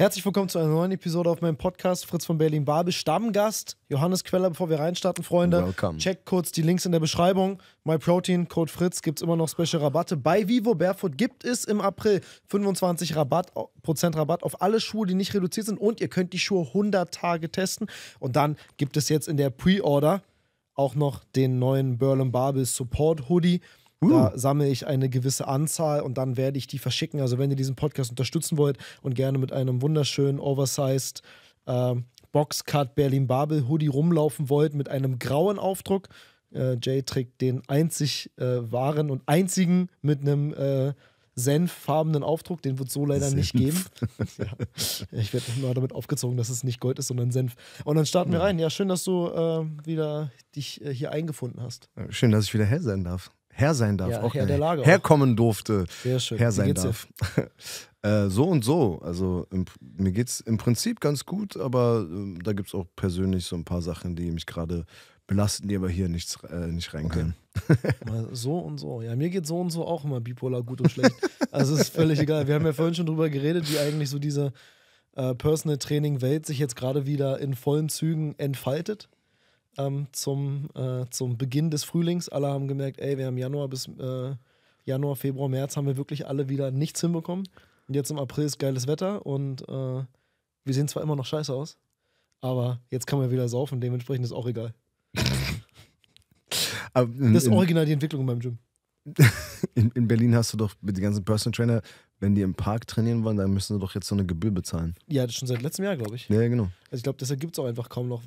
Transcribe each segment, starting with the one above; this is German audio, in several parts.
Herzlich willkommen zu einer neuen Episode auf meinem Podcast. Fritz von Berlin-Babel, Stammgast Johannes Queller. Bevor wir reinstarten, Freunde, Welcome. checkt kurz die Links in der Beschreibung. MyProtein, Code Fritz, gibt es immer noch Special Rabatte. Bei Vivo Barefoot gibt es im April 25% Rabatt, Rabatt auf alle Schuhe, die nicht reduziert sind. Und ihr könnt die Schuhe 100 Tage testen. Und dann gibt es jetzt in der Pre-Order auch noch den neuen Berlin Babel Support Hoodie Uh. Da sammle ich eine gewisse Anzahl und dann werde ich die verschicken. Also wenn ihr diesen Podcast unterstützen wollt und gerne mit einem wunderschönen, oversized äh, Boxcut Berlin Babel Hoodie rumlaufen wollt mit einem grauen Aufdruck, äh, Jay trägt den einzig äh, wahren und einzigen mit einem äh, senffarbenen Aufdruck, den wird es so leider Senf. nicht geben. ja. Ich werde immer damit aufgezogen, dass es nicht Gold ist, sondern Senf. Und dann starten ja. wir rein. Ja, schön, dass du äh, wieder dich äh, hier eingefunden hast. Schön, dass ich wieder hell sein darf. Herr sein darf. Ja, auch Herr der Lage. Herkommen auch. durfte. Sehr schön. Herr sein darf. äh, so und so. Also im, mir geht es im Prinzip ganz gut, aber äh, da gibt es auch persönlich so ein paar Sachen, die mich gerade belasten, die aber hier nichts, äh, nicht rein okay. können. so und so. Ja, mir geht so und so auch immer bipolar gut und schlecht. Also ist völlig egal. Wir haben ja vorhin schon drüber geredet, wie eigentlich so diese äh, Personal Training Welt sich jetzt gerade wieder in vollen Zügen entfaltet ähm, zum, äh, zum Beginn des Frühlings. Alle haben gemerkt, ey, wir haben Januar bis äh, Januar, Februar, März haben wir wirklich alle wieder nichts hinbekommen. Und jetzt im April ist geiles Wetter und äh, wir sehen zwar immer noch scheiße aus, aber jetzt kann man wieder saufen, dementsprechend ist auch egal. in, das ist original die Entwicklung in meinem Gym. In, in, Berlin hast du doch mit den ganzen Personal Trainer, wenn die im Park trainieren wollen, dann müssen sie doch jetzt so eine Gebühr bezahlen. Ja, das schon seit letztem Jahr, glaube ich. Ja, genau. Also ich glaube, deshalb gibt es auch einfach kaum noch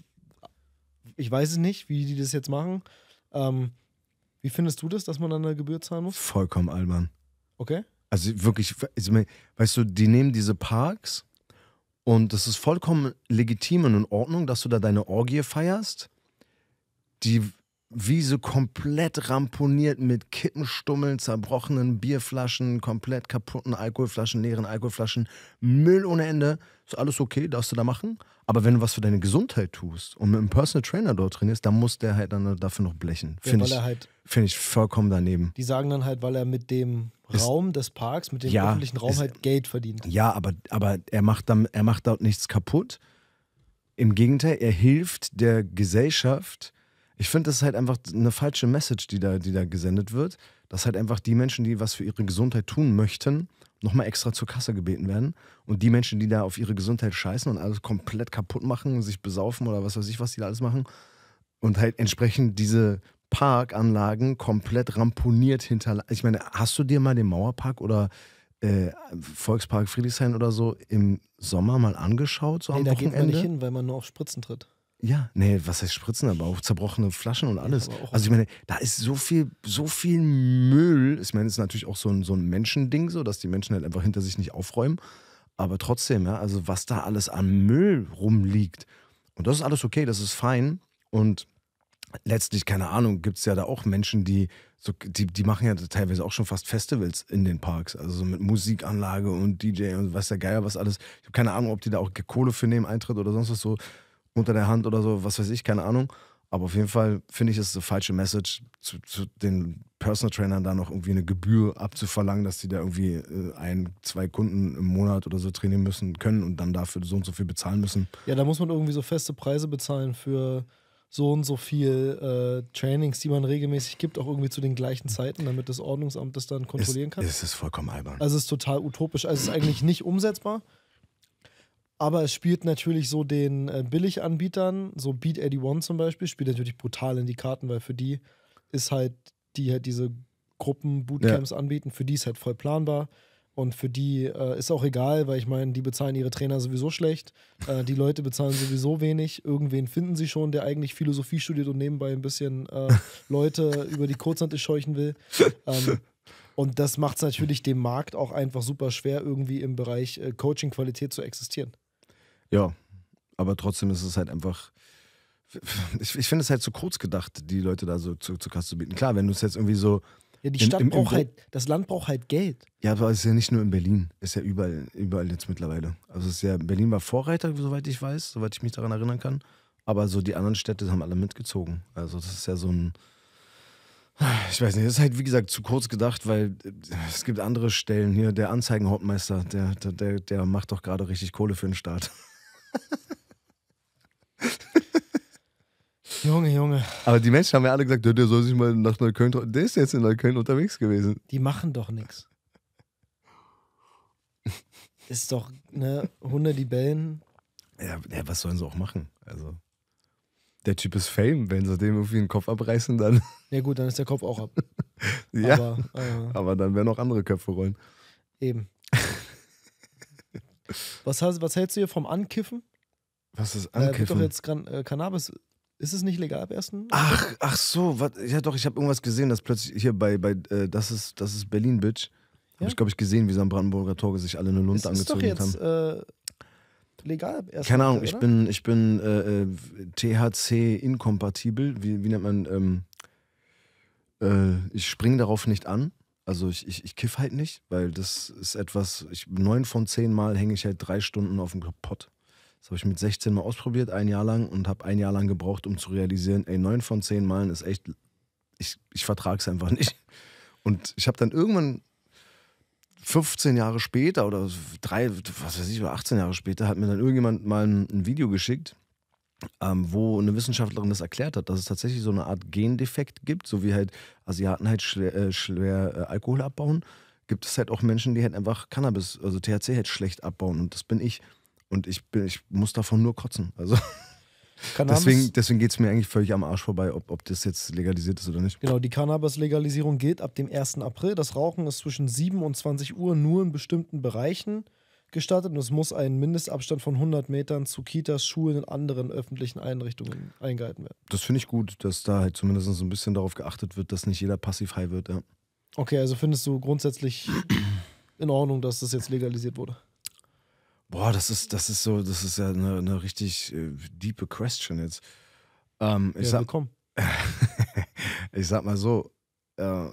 ich weiß es nicht, wie die das jetzt machen. Ähm, wie findest du das, dass man dann eine Gebühr zahlen muss? Vollkommen albern. Okay. Also wirklich, weißt du, die nehmen diese Parks und das ist vollkommen legitim und in Ordnung, dass du da deine Orgie feierst. Die Wiese komplett ramponiert mit Kippenstummeln, zerbrochenen Bierflaschen, komplett kaputten Alkoholflaschen, leeren Alkoholflaschen, Müll ohne Ende. Ist alles okay, darfst du da machen. Aber wenn du was für deine Gesundheit tust und mit einem Personal Trainer dort trainierst, dann muss der halt dann dafür noch blechen. Ja, Finde ich, halt, find ich vollkommen daneben. Die sagen dann halt, weil er mit dem ist, Raum des Parks, mit dem ja, öffentlichen Raum ist, halt Geld verdient. Ja, aber, aber er, macht dann, er macht dort nichts kaputt. Im Gegenteil, er hilft der Gesellschaft. Ich finde, das ist halt einfach eine falsche Message, die da, die da gesendet wird. Dass halt einfach die Menschen, die was für ihre Gesundheit tun möchten, nochmal extra zur Kasse gebeten werden. Und die Menschen, die da auf ihre Gesundheit scheißen und alles komplett kaputt machen, sich besaufen oder was weiß ich, was die da alles machen, und halt entsprechend diese Parkanlagen komplett ramponiert hinterlassen. Ich meine, hast du dir mal den Mauerpark oder äh, Volkspark Friedrichshain oder so im Sommer mal angeschaut? So nee, am da Wochenende? geht man nicht hin, weil man nur auf Spritzen tritt. Ja, nee, was heißt Spritzen, aber auch zerbrochene Flaschen und alles. Ja, also ich meine, da ist so viel, so viel Müll. Ich meine, es ist natürlich auch so ein, so ein Menschending, so, dass die Menschen halt einfach hinter sich nicht aufräumen. Aber trotzdem, ja, also was da alles an Müll rumliegt. Und das ist alles okay, das ist fein. Und letztlich, keine Ahnung, gibt es ja da auch Menschen, die, so, die, die machen ja teilweise auch schon fast Festivals in den Parks. Also so mit Musikanlage und DJ und weiß der Geier was alles. Ich habe keine Ahnung, ob die da auch Kohle für nehmen, Eintritt oder sonst was so unter der Hand oder so, was weiß ich, keine Ahnung. Aber auf jeden Fall finde ich, es eine falsche Message, zu, zu, den Personal Trainern da noch irgendwie eine Gebühr abzuverlangen, dass die da irgendwie äh, ein, zwei Kunden im Monat oder so trainieren müssen können und dann dafür so und so viel bezahlen müssen. Ja, da muss man irgendwie so feste Preise bezahlen für so und so viel äh, Trainings, die man regelmäßig gibt, auch irgendwie zu den gleichen Zeiten, damit das Ordnungsamt das dann kontrollieren kann. Es, es ist vollkommen albern. Also es ist total utopisch. Also es ist eigentlich nicht umsetzbar. Aber es spielt natürlich so den äh, Billiganbietern, so Beat 81 zum Beispiel, spielt natürlich brutal in die Karten, weil für die ist halt, die halt diese Gruppen, Bootcamps ja. anbieten, für die ist halt voll planbar. Und für die äh, ist auch egal, weil ich meine, die bezahlen ihre Trainer sowieso schlecht. Äh, die Leute bezahlen sowieso wenig. Irgendwen finden sie schon, der eigentlich Philosophie studiert und nebenbei ein bisschen äh, Leute über die Kurzhand scheuchen will. Ähm, und das macht es natürlich dem Markt auch einfach super schwer, irgendwie im Bereich äh, Coaching-Qualität zu existieren. Ja, aber trotzdem ist es halt einfach. Ich, ich finde es halt zu kurz gedacht, die Leute da so zu, zu Kasse zu bieten. Klar, wenn du es jetzt irgendwie so. Ja, die Stadt in, im, braucht halt, das Land braucht halt Geld. Ja, aber es ist ja nicht nur in Berlin, es ist ja überall, überall jetzt mittlerweile. Also es ist ja, Berlin war Vorreiter, soweit ich weiß, soweit ich mich daran erinnern kann. Aber so die anderen Städte haben alle mitgezogen. Also das ist ja so ein. Ich weiß nicht, es ist halt wie gesagt zu kurz gedacht, weil es gibt andere Stellen hier. Der Anzeigenhauptmeister, der, der, der macht doch gerade richtig Kohle für den Staat. Junge, Junge. Aber die Menschen haben ja alle gesagt, der soll sich mal nach Neukölln. Der ist jetzt in Neukölln unterwegs gewesen. Die machen doch nichts. Ist doch, ne, Hunde, die bellen. Ja, ja, was sollen sie auch machen? Also, der Typ ist Fame. Wenn sie dem irgendwie den Kopf abreißen, dann. Ja, gut, dann ist der Kopf auch ab. ja. Aber, äh, aber dann werden auch andere Köpfe rollen. Eben. Was, was hältst du hier vom Ankiffen? Was ist Ankiffen? Äh, wird doch jetzt äh, Cannabis. Ist es nicht legal ab ersten? Ach, ach so, wat, ja doch, ich habe irgendwas gesehen, dass plötzlich hier bei, bei äh, das, ist, das ist Berlin, Bitch. Ja? Habe ich, glaube ich, gesehen, wie so am Brandenburger Tor sich alle eine Lunte es haben. ist doch jetzt, Äh, legal ab ersten. Keine Ahnung, oder? ich bin, ich bin äh, äh, THC-inkompatibel. Wie, wie nennt man? Ähm, äh, ich springe darauf nicht an. Also ich, ich, ich kiff halt nicht, weil das ist etwas, ich, neun von zehn Mal hänge ich halt drei Stunden auf dem Pott. Das habe ich mit 16 Mal ausprobiert, ein Jahr lang, und habe ein Jahr lang gebraucht, um zu realisieren, ey, neun von zehn Malen ist echt, ich, ich vertrage es einfach nicht. Und ich habe dann irgendwann 15 Jahre später oder drei, was weiß ich, oder 18 Jahre später, hat mir dann irgendjemand mal ein Video geschickt ähm, wo eine Wissenschaftlerin das erklärt hat, dass es tatsächlich so eine Art Gendefekt gibt, so wie halt Asiaten halt schwer, äh, schwer äh, Alkohol abbauen, gibt es halt auch Menschen, die halt einfach Cannabis, also THC halt schlecht abbauen und das bin ich. Und ich, bin, ich muss davon nur kotzen. Also Cannabis, deswegen, deswegen geht es mir eigentlich völlig am Arsch vorbei, ob, ob das jetzt legalisiert ist oder nicht. Genau, die Cannabis-Legalisierung gilt ab dem 1. April. Das Rauchen ist zwischen 7 und 20 Uhr nur in bestimmten Bereichen gestattet und es muss ein Mindestabstand von 100 Metern zu Kitas, Schulen und anderen öffentlichen Einrichtungen eingehalten werden. Das finde ich gut, dass da halt zumindest so ein bisschen darauf geachtet wird, dass nicht jeder passiv high wird. Ja. Okay, also findest du grundsätzlich in Ordnung, dass das jetzt legalisiert wurde? Boah, das ist, das ist so, das ist ja eine, eine richtig äh, diepe Question jetzt. Ähm, ich ja, sag, ich sag mal so, äh,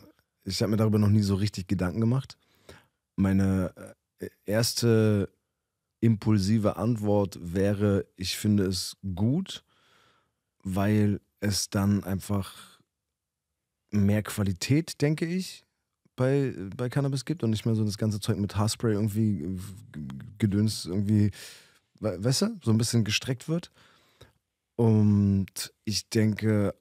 ich habe mir darüber noch nie so richtig Gedanken gemacht. Meine äh, erste impulsive Antwort wäre, ich finde es gut, weil es dann einfach mehr Qualität, denke ich, bei, bei Cannabis gibt und nicht mehr so das ganze Zeug mit Haarspray irgendwie äh, gedöns irgendwie, weißt du, so ein bisschen gestreckt wird. Und ich denke,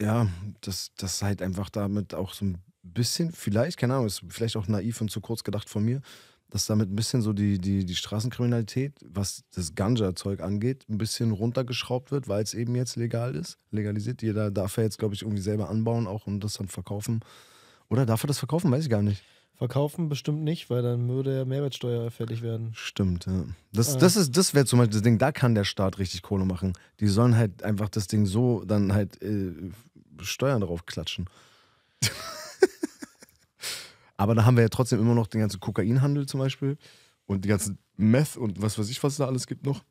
ja, dass das halt einfach damit auch so ein bisschen, vielleicht, keine Ahnung, ist vielleicht auch naiv und zu kurz gedacht von mir, dass damit ein bisschen so die, die, die Straßenkriminalität, was das Ganja-Zeug angeht, ein bisschen runtergeschraubt wird, weil es eben jetzt legal ist, legalisiert. Jeder darf ja jetzt, glaube ich, irgendwie selber anbauen auch und das dann verkaufen. Oder darf er das verkaufen? Weiß ich gar nicht. Verkaufen bestimmt nicht, weil dann würde ja Mehrwertsteuer fällig werden. Stimmt, ja. Das, ah. das, das wäre zum Beispiel das Ding, da kann der Staat richtig Kohle machen. Die sollen halt einfach das Ding so dann halt äh, Steuern drauf klatschen. Aber da haben wir ja trotzdem immer noch den ganzen Kokainhandel zum Beispiel und die ganzen Meth und was weiß ich, was da alles gibt noch.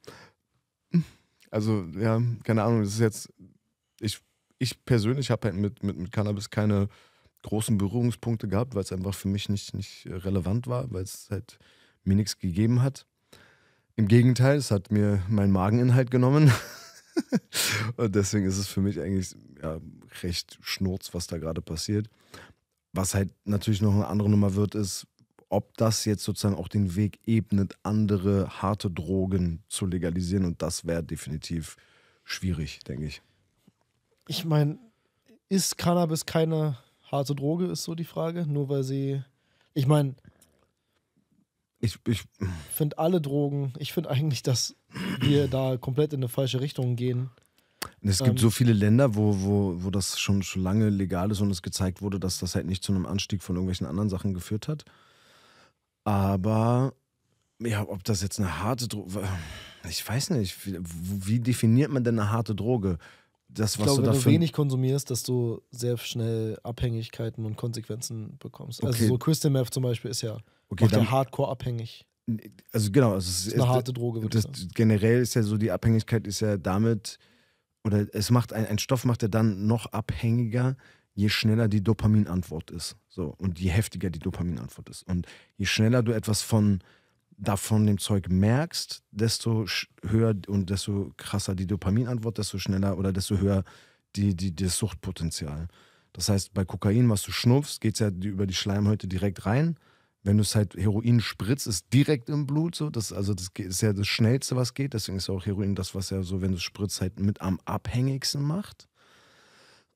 Also, ja, keine Ahnung, das ist jetzt. Ich, ich persönlich habe halt mit, mit, mit Cannabis keine großen Berührungspunkte gehabt, weil es einfach für mich nicht, nicht relevant war, weil es halt mir nichts gegeben hat. Im Gegenteil, es hat mir meinen Mageninhalt genommen. und deswegen ist es für mich eigentlich ja, recht schnurz, was da gerade passiert. Was halt natürlich noch eine andere Nummer wird, ist, ob das jetzt sozusagen auch den Weg ebnet, andere harte Drogen zu legalisieren. Und das wäre definitiv schwierig, denke ich. Ich meine, ist Cannabis keine harte Droge, ist so die Frage. Nur weil sie. Ich meine. Ich, ich finde alle Drogen. Ich finde eigentlich, dass wir da komplett in eine falsche Richtung gehen. Es gibt ähm, so viele Länder, wo, wo, wo das schon, schon lange legal ist und es gezeigt wurde, dass das halt nicht zu einem Anstieg von irgendwelchen anderen Sachen geführt hat. Aber ja, ob das jetzt eine harte Droge. Ich weiß nicht. Wie, wie, definiert man denn eine harte Droge? Das, ich glaube, du wenn dafür... du wenig konsumierst, dass du sehr schnell Abhängigkeiten und Konsequenzen bekommst. Also okay. Also so Crystal Meth zum Beispiel ist ja okay, macht dann... ja hardcore abhängig. Also genau, also es ist, ist eine harte Droge. Das, generell ist ja so, die Abhängigkeit ist ja damit oder es macht ein, ein Stoff macht er dann noch abhängiger, je schneller die Dopaminantwort ist. So, und je heftiger die Dopaminantwort ist. Und je schneller du etwas von davon dem Zeug merkst, desto höher und desto krasser die Dopaminantwort, desto schneller oder desto höher die, die, das Suchtpotenzial. Das heißt, bei Kokain, was du schnupfst, geht es ja über die Schleimhäute direkt rein wenn du es halt Heroin spritzt, ist direkt im Blut so. Das, also das ist ja das Schnellste, was geht. Deswegen ist ja auch Heroin das, was ja so, wenn du es spritzt, halt mit am abhängigsten macht.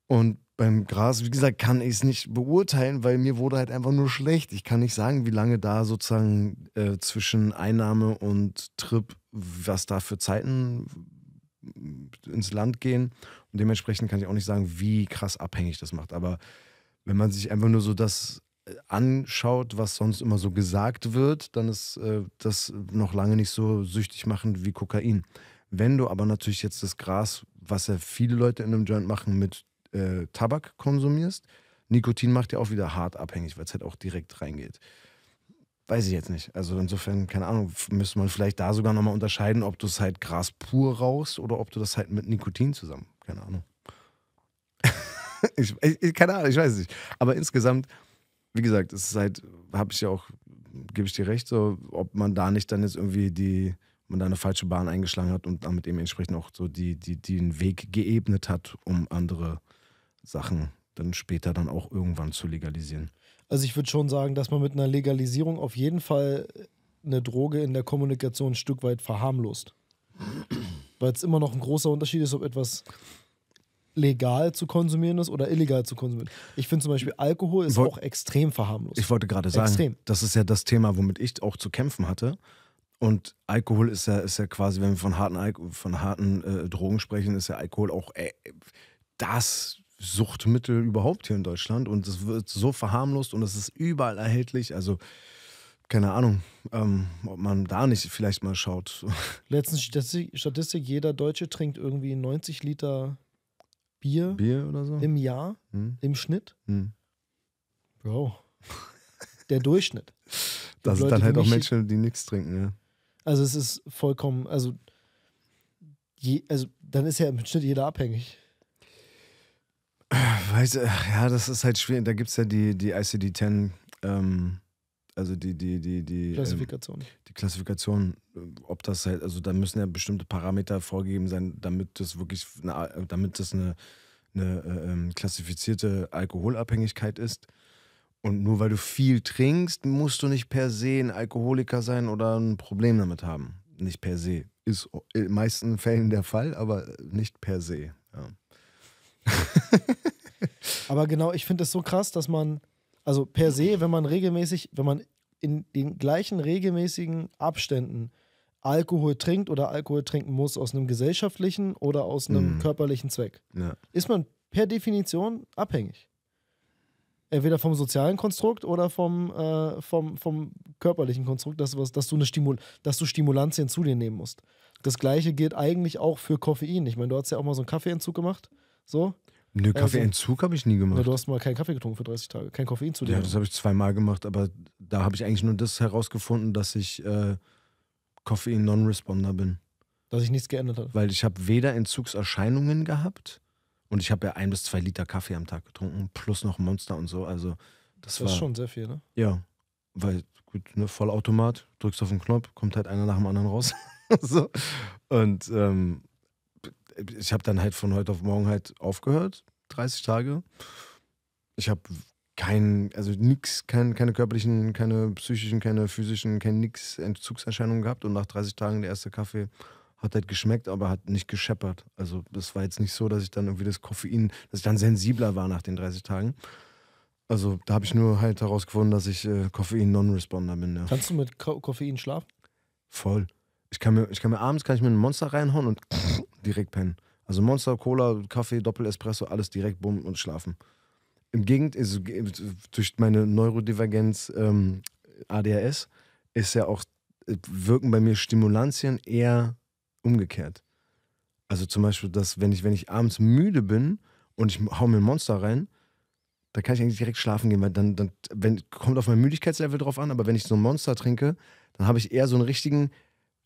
Und beim Gras, wie gesagt, kann ich es nicht beurteilen, weil mir wurde halt einfach nur schlecht. Ich kann nicht sagen, wie lange da sozusagen äh, zwischen Einnahme und Trip, was da für Zeiten äh, ins Land gehen. Und dementsprechend kann ich auch nicht sagen, wie krass abhängig das macht. Aber wenn man sich einfach nur so das anschaut, was sonst immer so gesagt wird, dann ist äh, das noch lange nicht so süchtig machend wie Kokain. Wenn du aber natürlich jetzt das Gras, was ja viele Leute in einem Joint machen, mit äh, Tabak konsumierst, Nikotin macht ja auch wieder hart abhängig, weil es halt auch direkt reingeht. Weiß ich jetzt nicht. Also insofern, keine Ahnung, müsste man vielleicht da sogar nochmal unterscheiden, ob du es halt Gras pur rauchst oder ob du das halt mit Nikotin zusammen. Keine Ahnung. ich, ich, keine Ahnung, ich weiß es nicht. Aber insgesamt wie gesagt, es ist halt, habe ich ja auch, gebe ich dir recht, so, ob man da nicht dann jetzt irgendwie die, man da eine falsche Bahn eingeschlagen hat und damit eben entsprechend auch so die, die, die den Weg geebnet hat, um andere Sachen dann später dann auch irgendwann zu legalisieren. Also ich würde schon sagen, dass man mit einer Legalisierung auf jeden Fall eine Droge in der Kommunikation ein Stück weit verharmlost. Weil es immer noch ein großer Unterschied ist, ob etwas legal zu konsumieren ist oder illegal zu konsumieren. Ich finde zum Beispiel Alkohol ist Woll, auch extrem verharmlos. Ich wollte gerade sagen, extrem. das ist ja das Thema, womit ich auch zu kämpfen hatte. Und Alkohol ist ja, ist ja quasi, wenn wir von harten, Alko von harten äh, Drogen sprechen, ist ja Alkohol auch äh, das Suchtmittel überhaupt hier in Deutschland. Und es wird so verharmlost und es ist überall erhältlich. Also keine Ahnung, ähm, ob man da nicht vielleicht mal schaut. Letztens Statistik, jeder Deutsche trinkt irgendwie 90 Liter Bier, Bier oder so? im Jahr, hm. im Schnitt. Hm. Bro, der Durchschnitt. Das sind dann halt auch Menschen, die nichts trinken, ja. Also es ist vollkommen, also, je, also dann ist ja im Schnitt jeder abhängig. Äh, weiß, ja, das ist halt schwierig. Da gibt es ja die, die ICD-10 ähm, also die, die, die, die ähm, Klassifikation. Ähm, die Klassifikation, äh, ob das halt, also da müssen ja bestimmte Parameter vorgegeben sein, damit das wirklich, eine, damit das eine, eine äh, ähm, klassifizierte Alkoholabhängigkeit ist. Und nur weil du viel trinkst, musst du nicht per se ein Alkoholiker sein oder ein Problem damit haben. Nicht per se. Ist äh, in den meisten Fällen der Fall, aber nicht per se. Ja. aber genau, ich finde es so krass, dass man also per se, wenn man regelmäßig, wenn man in den gleichen regelmäßigen Abständen Alkohol trinkt oder Alkohol trinken muss aus einem gesellschaftlichen oder aus einem mm. körperlichen Zweck, ja. ist man per Definition abhängig. Entweder vom sozialen Konstrukt oder vom, äh, vom, vom körperlichen Konstrukt, dass, was, dass, du eine Stimul dass du Stimulantien zu dir nehmen musst. Das gleiche gilt eigentlich auch für Koffein. Ich meine, du hast ja auch mal so einen Kaffeeentzug gemacht. So. Nö, ne, äh, Kaffeeentzug also, habe ich nie gemacht. Na, du hast mal keinen Kaffee getrunken für 30 Tage, kein Koffein zu dir. Ja, das habe ich zweimal gemacht, aber da habe ich eigentlich nur das herausgefunden, dass ich äh, Koffein-Non-Responder bin. Dass ich nichts geändert habe. Weil ich habe weder Entzugserscheinungen gehabt und ich habe ja ein bis zwei Liter Kaffee am Tag getrunken, plus noch Monster und so. Also das, das war, ist schon sehr viel, ne? Ja. Weil, gut, ne, Vollautomat, drückst auf den Knopf, kommt halt einer nach dem anderen raus. so. Und ähm, ich habe dann halt von heute auf morgen halt aufgehört, 30 Tage. Ich habe kein, also nix, kein, keine körperlichen, keine psychischen, keine physischen, kein nix Entzugserscheinungen gehabt und nach 30 Tagen der erste Kaffee hat halt geschmeckt, aber hat nicht gescheppert. Also das war jetzt nicht so, dass ich dann irgendwie das Koffein, dass ich dann sensibler war nach den 30 Tagen. Also da habe ich nur halt herausgefunden, dass ich äh, Koffein-Non-Responder bin. Ja. Kannst du mit Ko Koffein schlafen? Voll. Ich kann mir, ich kann mir abends kann ich mir ein Monster reinhauen und direkt pennen. Also Monster, Cola, Kaffee, Doppel-Espresso, alles direkt bumm und schlafen. Im Gegenteil, also, durch meine Neurodivergenz ähm, ADHS ist ja auch, wirken bei mir Stimulantien eher umgekehrt. Also zum Beispiel, dass wenn ich, wenn ich abends müde bin und ich hau mir ein Monster rein, da kann ich eigentlich direkt schlafen gehen, weil dann, dann wenn, kommt auf mein Müdigkeitslevel drauf an, aber wenn ich so ein Monster trinke, dann habe ich eher so einen richtigen,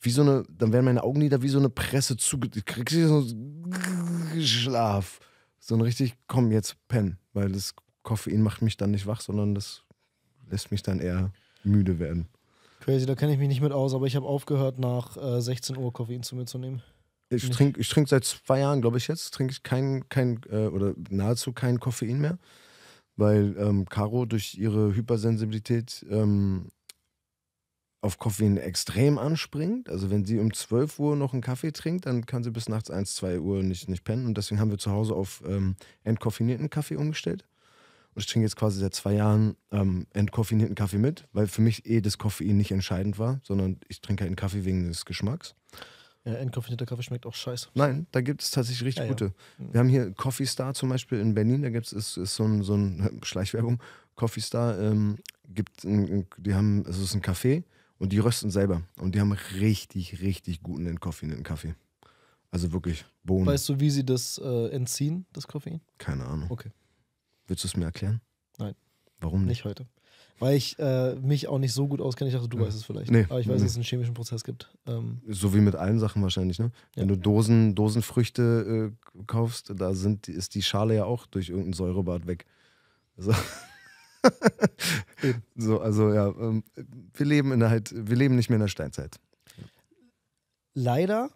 wie so eine, dann werden meine Augenlider wie so eine Presse zuge... Kriegst du so Schlaf. So ein richtig, komm, jetzt pen, Weil das Koffein macht mich dann nicht wach, sondern das lässt mich dann eher müde werden. Crazy, da kenne ich mich nicht mit aus, aber ich habe aufgehört, nach äh, 16 Uhr Koffein zu mir zu nehmen. Ich trinke ich trink seit zwei Jahren, glaube ich jetzt, trinke ich kein, kein äh, oder nahezu kein Koffein mehr, weil ähm, Caro durch ihre Hypersensibilität ähm, auf Koffein extrem anspringt. Also wenn sie um 12 Uhr noch einen Kaffee trinkt, dann kann sie bis nachts 1, 2 Uhr nicht, nicht pennen. Und deswegen haben wir zu Hause auf ähm, entkoffinierten Kaffee umgestellt. Und ich trinke jetzt quasi seit zwei Jahren ähm, entkoffinierten Kaffee mit, weil für mich eh das Koffein nicht entscheidend war, sondern ich trinke halt einen Kaffee wegen des Geschmacks. Ja, entkoffinierter Kaffee schmeckt auch scheiße. Nein, da gibt es tatsächlich richtig ja, gute. Ja. Mhm. Wir haben hier Coffee Star zum Beispiel in Berlin, da gibt es so ein, so ein Schleichwerbung. Coffee Star ähm, gibt, ein, die haben, es ist ein Kaffee. Und die rösten selber. Und die haben richtig, richtig guten Koffein in den Kaffee. Also wirklich Bohnen. Weißt du, wie sie das äh, entziehen, das Koffein? Keine Ahnung. Okay. Willst du es mir erklären? Nein. Warum nicht? Nicht heute. Weil ich äh, mich auch nicht so gut auskenne. Ich dachte, du ja. weißt es vielleicht. Nee, Aber ich weiß, nee. dass es einen chemischen Prozess gibt. Ähm so wie mit allen Sachen wahrscheinlich, ne? Ja. Wenn du Dosen, Dosenfrüchte äh, kaufst, da sind, ist die Schale ja auch durch irgendein Säurebad weg. Also so, also ja, ähm, wir leben in der halt, wir leben nicht mehr in der Steinzeit. Leider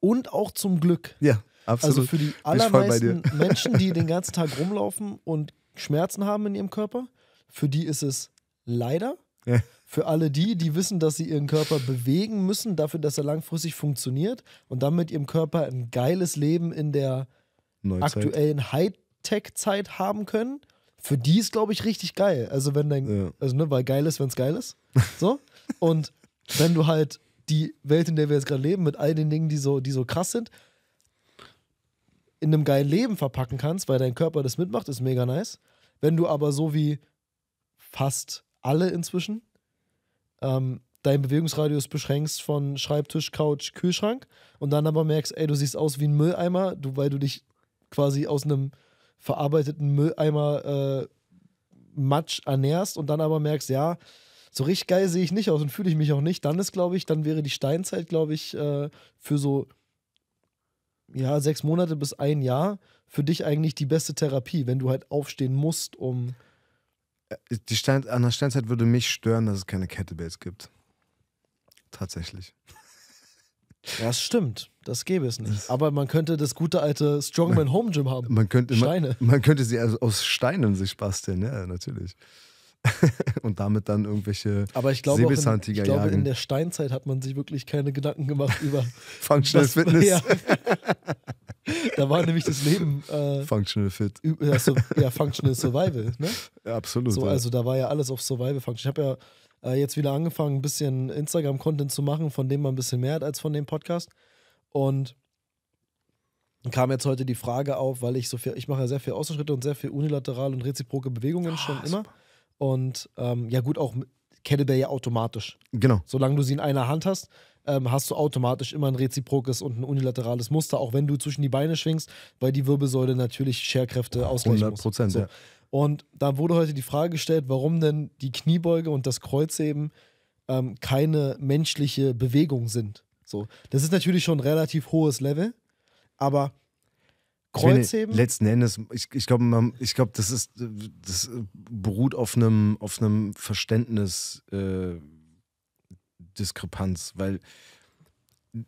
und auch zum Glück. Ja, absolut. Also für die allermeisten Menschen, die den ganzen Tag rumlaufen und Schmerzen haben in ihrem Körper, für die ist es leider. Ja. Für alle die, die wissen, dass sie ihren Körper bewegen müssen, dafür, dass er langfristig funktioniert und damit ihrem Körper ein geiles Leben in der Neuzeit. aktuellen Hightech-Zeit haben können für die ist, glaube ich, richtig geil. Also, wenn dein, ja. also, ne, weil geil ist, wenn es geil ist. So. Und wenn du halt die Welt, in der wir jetzt gerade leben, mit all den Dingen, die so, die so krass sind, in einem geilen Leben verpacken kannst, weil dein Körper das mitmacht, ist mega nice. Wenn du aber so wie fast alle inzwischen ähm, deinen Bewegungsradius beschränkst von Schreibtisch, Couch, Kühlschrank und dann aber merkst, ey, du siehst aus wie ein Mülleimer, du, weil du dich quasi aus einem verarbeiteten Mülleimer äh, Matsch ernährst und dann aber merkst, ja, so richtig geil sehe ich nicht aus und fühle ich mich auch nicht, dann ist, glaube ich, dann wäre die Steinzeit, glaube ich, äh, für so ja, sechs Monate bis ein Jahr für dich eigentlich die beste Therapie, wenn du halt aufstehen musst, um. Äh, die Stein, an der Steinzeit würde mich stören, dass es keine Kettlebells gibt. Tatsächlich. Das stimmt. Das gäbe es nicht. Aber man könnte das gute alte Strongman Home Gym haben. Man könnte, Steine. Man, man könnte sie also aus Steinen sich basteln, ja, natürlich. und damit dann irgendwelche Aber ich glaube, in, ich glaube, in der Steinzeit hat man sich wirklich keine Gedanken gemacht über Functional Fitness. Ja. da war nämlich das Leben äh, Functional Fit. Ja, so, ja, Functional Survival. Ne? Ja, absolut. So, also da war ja alles auf Survival Function. Ich habe ja äh, jetzt wieder angefangen, ein bisschen Instagram-Content zu machen, von dem man ein bisschen mehr hat als von dem Podcast. Und kam jetzt heute die Frage auf, weil ich so viel, ich mache ja sehr viel Außenschritte und sehr viel unilateral und reziproke Bewegungen oh, schon ah, super. immer. Und ähm, ja gut, auch Kettlebell ja automatisch. Genau. Solange du sie in einer Hand hast, ähm, hast du automatisch immer ein reziprokes und ein unilaterales Muster, auch wenn du zwischen die Beine schwingst, weil die Wirbelsäule natürlich Scherkräfte ausgleichen 100 Prozent, so. ja. Und da wurde heute die Frage gestellt, warum denn die Kniebeuge und das Kreuzheben ähm, keine menschliche Bewegung sind. So, das ist natürlich schon ein relativ hohes Level, aber Kreuzheben. Meine, letzten Endes, ich, ich glaube, ich glaub, das ist das beruht auf einem auf einem Verständnis äh, Diskrepanz, weil äh,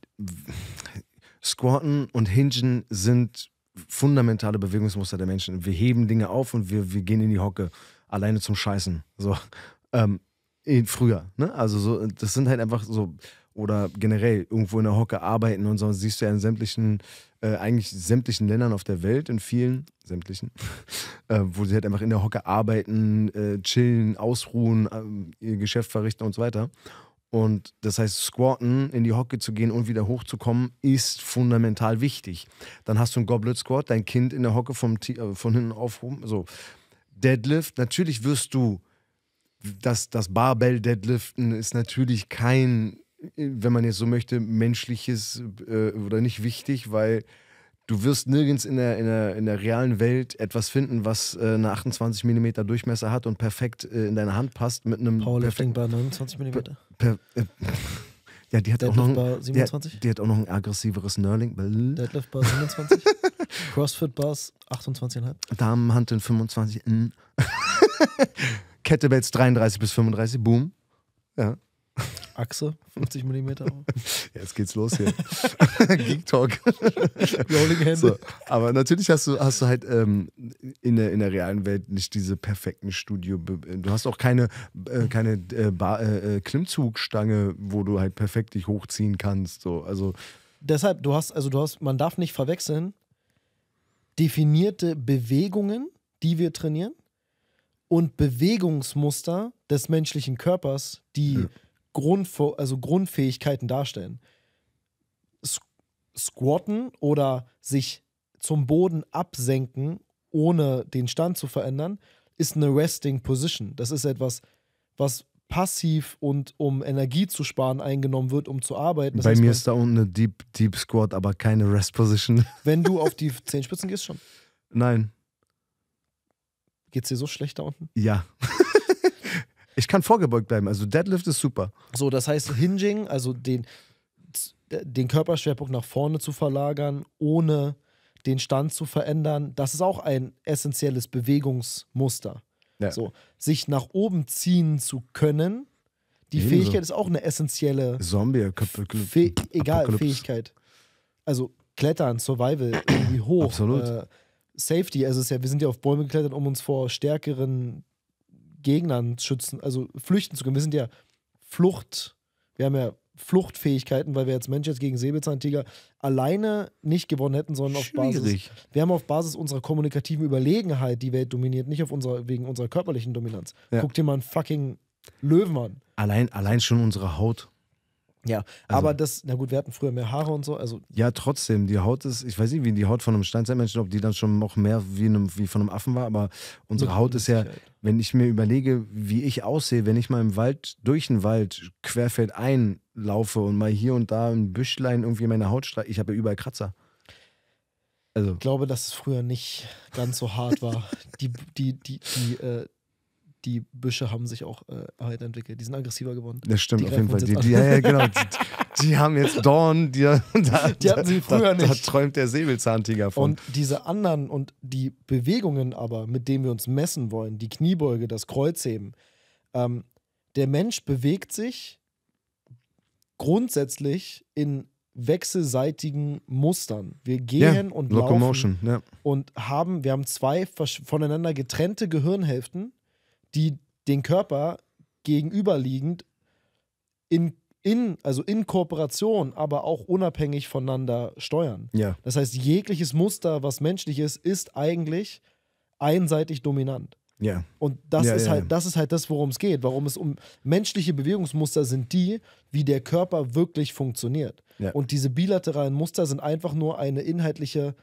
Squatten und Hingen sind fundamentale Bewegungsmuster der Menschen. Wir heben Dinge auf und wir, wir gehen in die Hocke, alleine zum Scheißen. So, ähm, früher. Ne? Also so, das sind halt einfach so, oder generell irgendwo in der Hocke arbeiten und so, siehst du ja in sämtlichen, äh, eigentlich sämtlichen Ländern auf der Welt, in vielen, sämtlichen, äh, wo sie halt einfach in der Hocke arbeiten, äh, chillen, ausruhen, ähm, ihr Geschäft verrichten und so weiter. Und das heißt, Squatten, in die Hocke zu gehen und wieder hochzukommen, ist fundamental wichtig. Dann hast du einen Goblet Squat, dein Kind in der Hocke vom, äh, von hinten aufhoben. So. Deadlift, natürlich wirst du, das, das Barbell-Deadliften ist natürlich kein, äh, wenn man jetzt so möchte, menschliches äh, oder nicht wichtig, weil du wirst nirgends in der, in der, in der realen Welt etwas finden, was äh, eine 28 mm Durchmesser hat und perfekt äh, in deine Hand passt mit einem. Powerlifting bei 29 mm. Per, äh, ja, die hat, Deadlift auch noch ein, 27? Die, hat, die hat auch noch ein aggressiveres Nurling. Deadlift Bar 27. Crossfit Bars 28,5. Damenhanteln 25. Mm. Kettlebells 33 bis 35. Boom. Ja. Achse 50 mm. Jetzt geht's los hier. Geek Talk. Rolling Hände. So, aber natürlich hast du, hast du halt ähm, in, der, in der realen Welt nicht diese perfekten Studio. Du hast auch keine, äh, keine äh, Bar, äh, äh, Klimmzugstange, wo du halt perfekt dich hochziehen kannst. So. Also, Deshalb, du hast, also du hast, man darf nicht verwechseln, definierte Bewegungen, die wir trainieren, und Bewegungsmuster des menschlichen Körpers, die ja. Grundf also Grundfähigkeiten darstellen. Squatten oder sich zum Boden absenken, ohne den Stand zu verändern, ist eine Resting Position. Das ist etwas, was passiv und um Energie zu sparen eingenommen wird, um zu arbeiten. Das Bei heißt, mir ist da unten eine Deep, Deep Squat, aber keine Rest Position. Wenn du auf die Zehenspitzen gehst schon? Nein. Geht's dir so schlecht da unten? Ja. Ich kann vorgebeugt bleiben, also Deadlift ist super. So, das heißt Hinging, also den, den Körperschwerpunkt nach vorne zu verlagern, ohne den Stand zu verändern, das ist auch ein essentielles Bewegungsmuster. Ja. So, sich nach oben ziehen zu können, die Ebenso. Fähigkeit ist auch eine essentielle Zombie, Köpfe, Fäh egal, Apokalypse. Fähigkeit. Also Klettern, Survival, irgendwie hoch. Absolut. Äh, Safety, also ist ja, wir sind ja auf Bäume geklettert, um uns vor stärkeren Gegnern schützen, also flüchten zu können. Wir sind ja Flucht, wir haben ja Fluchtfähigkeiten, weil wir als Mensch jetzt gegen Säbelzahntiger alleine nicht gewonnen hätten, sondern auf Schwierig. Basis. Wir haben auf Basis unserer kommunikativen Überlegenheit die Welt dominiert, nicht auf unserer, wegen unserer körperlichen Dominanz. Ja. Guck dir mal einen fucking Löwen an. Allein, allein schon unsere Haut. Ja, also, aber das, na gut, wir hatten früher mehr Haare und so, also. Ja, trotzdem, die Haut ist, ich weiß nicht, wie die Haut von einem Steinzeitmenschen, ob die dann schon noch mehr wie, einem, wie von einem Affen war, aber unsere Haut ist ja, wenn ich mir überlege, wie ich aussehe, wenn ich mal im Wald, durch den Wald, querfeld einlaufe und mal hier und da ein Büschlein irgendwie meine Haut streiche, ich habe ja überall Kratzer. Also. Ich glaube, dass es früher nicht ganz so hart war. die, die, die, die, äh, die Büsche haben sich auch äh, halt Die sind aggressiver geworden. Das stimmt, die auf jeden Fall. Die, die, ja, ja, genau. Die, die, haben jetzt Dorn, die, da, die hatten sie früher da, nicht. Da träumt der Säbelzahntiger von. Und diese anderen und die Bewegungen aber, mit denen wir uns messen wollen, die Kniebeuge, das Kreuzheben, ähm, der Mensch bewegt sich grundsätzlich in wechselseitigen Mustern. Wir gehen ja, und Locomotion, laufen ja. und haben, wir haben zwei voneinander getrennte Gehirnhälften, die den Körper gegenüberliegend in, in, also in Kooperation, aber auch unabhängig voneinander steuern. Ja. Das heißt, jegliches Muster, was menschlich ist, ist eigentlich einseitig dominant. Ja. Und das ja, ist ja, halt, das ist halt das, worum es geht, warum es um menschliche Bewegungsmuster sind die, wie der Körper wirklich funktioniert. Und diese bilateralen Muster sind einfach nur eine inhaltliche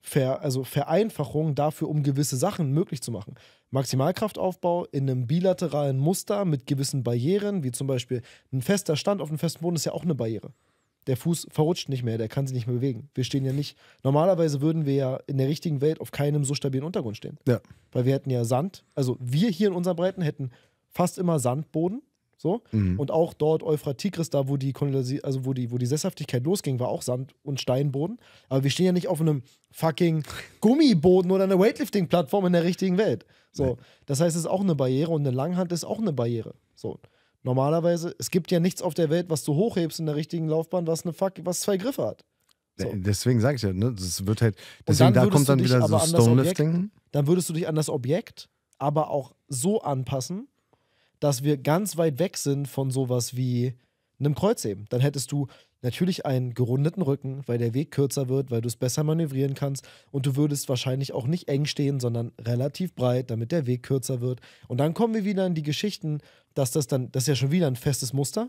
Ver, also Vereinfachung dafür, um gewisse Sachen möglich zu machen. Maximalkraftaufbau in einem bilateralen Muster mit gewissen Barrieren, wie zum Beispiel ein fester Stand auf einem festen Boden ist ja auch eine Barriere. Der Fuß verrutscht nicht mehr, der kann sich nicht mehr bewegen. Wir stehen ja nicht. Normalerweise würden wir ja in der richtigen Welt auf keinem so stabilen Untergrund stehen. Ja. Weil wir hätten ja Sand. Also wir hier in unseren Breiten hätten fast immer Sandboden, so. Mhm. Und auch dort Euphrat Tigris, da wo die, also wo, die, wo die Sesshaftigkeit losging, war auch Sand- und Steinboden. Aber wir stehen ja nicht auf einem fucking Gummiboden oder einer Weightlifting-Plattform in der richtigen Welt. So. Nein. Das heißt, es ist auch eine Barriere und eine Langhand ist auch eine Barriere. So. Normalerweise, es gibt ja nichts auf der Welt, was du hochhebst in der richtigen Laufbahn, was, eine fuck, was zwei Griffe hat. So. Deswegen sage ich ja, ne, das wird halt, deswegen da kommt dann wieder so Stonelifting. Dann würdest du dich an das Objekt aber auch so anpassen, dass wir ganz weit weg sind von sowas wie einem Kreuzheben. Dann hättest du natürlich einen gerundeten Rücken, weil der Weg kürzer wird, weil du es besser manövrieren kannst und du würdest wahrscheinlich auch nicht eng stehen, sondern relativ breit, damit der Weg kürzer wird. Und dann kommen wir wieder in die Geschichten, dass das dann, das ist ja schon wieder ein festes Muster,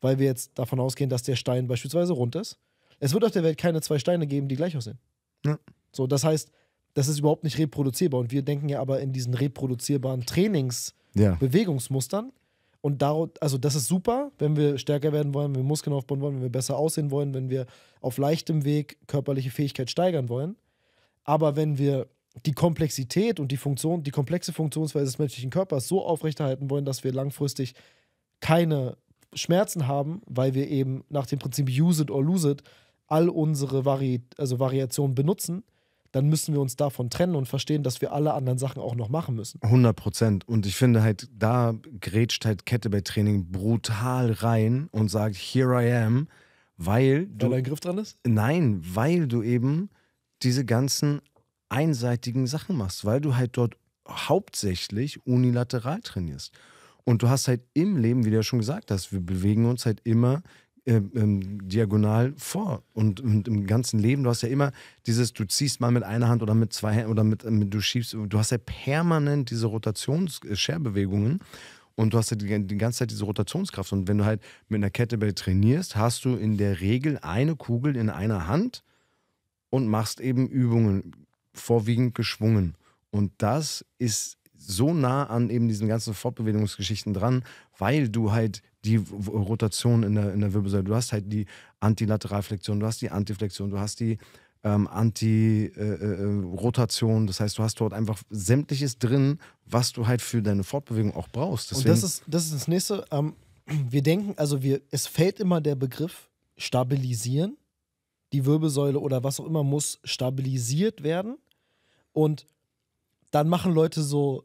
weil wir jetzt davon ausgehen, dass der Stein beispielsweise rund ist. Es wird auf der Welt keine zwei Steine geben, die gleich aussehen. Ja. So, das heißt, das ist überhaupt nicht reproduzierbar und wir denken ja aber in diesen reproduzierbaren Trainings- ja. Bewegungsmustern. Und daraus, also das ist super, wenn wir stärker werden wollen, wenn wir Muskeln aufbauen wollen, wenn wir besser aussehen wollen, wenn wir auf leichtem Weg körperliche Fähigkeit steigern wollen. Aber wenn wir die Komplexität und die Funktion, die komplexe Funktionsweise des menschlichen Körpers so aufrechterhalten wollen, dass wir langfristig keine Schmerzen haben, weil wir eben nach dem Prinzip use it or lose it all unsere Vari also Variationen benutzen, dann müssen wir uns davon trennen und verstehen, dass wir alle anderen Sachen auch noch machen müssen. 100 Prozent. Und ich finde halt, da grätscht halt Kette bei training brutal rein und sagt, here I am, weil du... Weil dein Griff dran ist? Nein, weil du eben diese ganzen einseitigen Sachen machst, weil du halt dort hauptsächlich unilateral trainierst. Und du hast halt im Leben, wie du ja schon gesagt hast, wir bewegen uns halt immer äh, ähm, diagonal vor. Und, und, im ganzen Leben, du hast ja immer dieses, du ziehst mal mit einer Hand oder mit zwei Händen oder mit, äh, mit du schiebst, du hast ja permanent diese Rotationsscher-Bewegungen äh, und du hast ja die, die, ganze Zeit diese Rotationskraft. Und wenn du halt mit einer Kettlebell trainierst, hast du in der Regel eine Kugel in einer Hand und machst eben Übungen, vorwiegend geschwungen. Und das ist so nah an eben diesen ganzen Fortbewegungsgeschichten dran, weil du halt die Rotation in der, in der Wirbelsäule. Du hast halt die Antilateralflexion, du hast die Antiflexion, du hast die ähm, Anti-Rotation. Äh, äh, äh das heißt, du hast dort einfach sämtliches drin, was du halt für deine Fortbewegung auch brauchst. Deswegen Und das ist, das ist das nächste. Ähm, wir denken, also wir, es fällt immer der Begriff stabilisieren. Die Wirbelsäule oder was auch immer muss stabilisiert werden. Und dann machen Leute so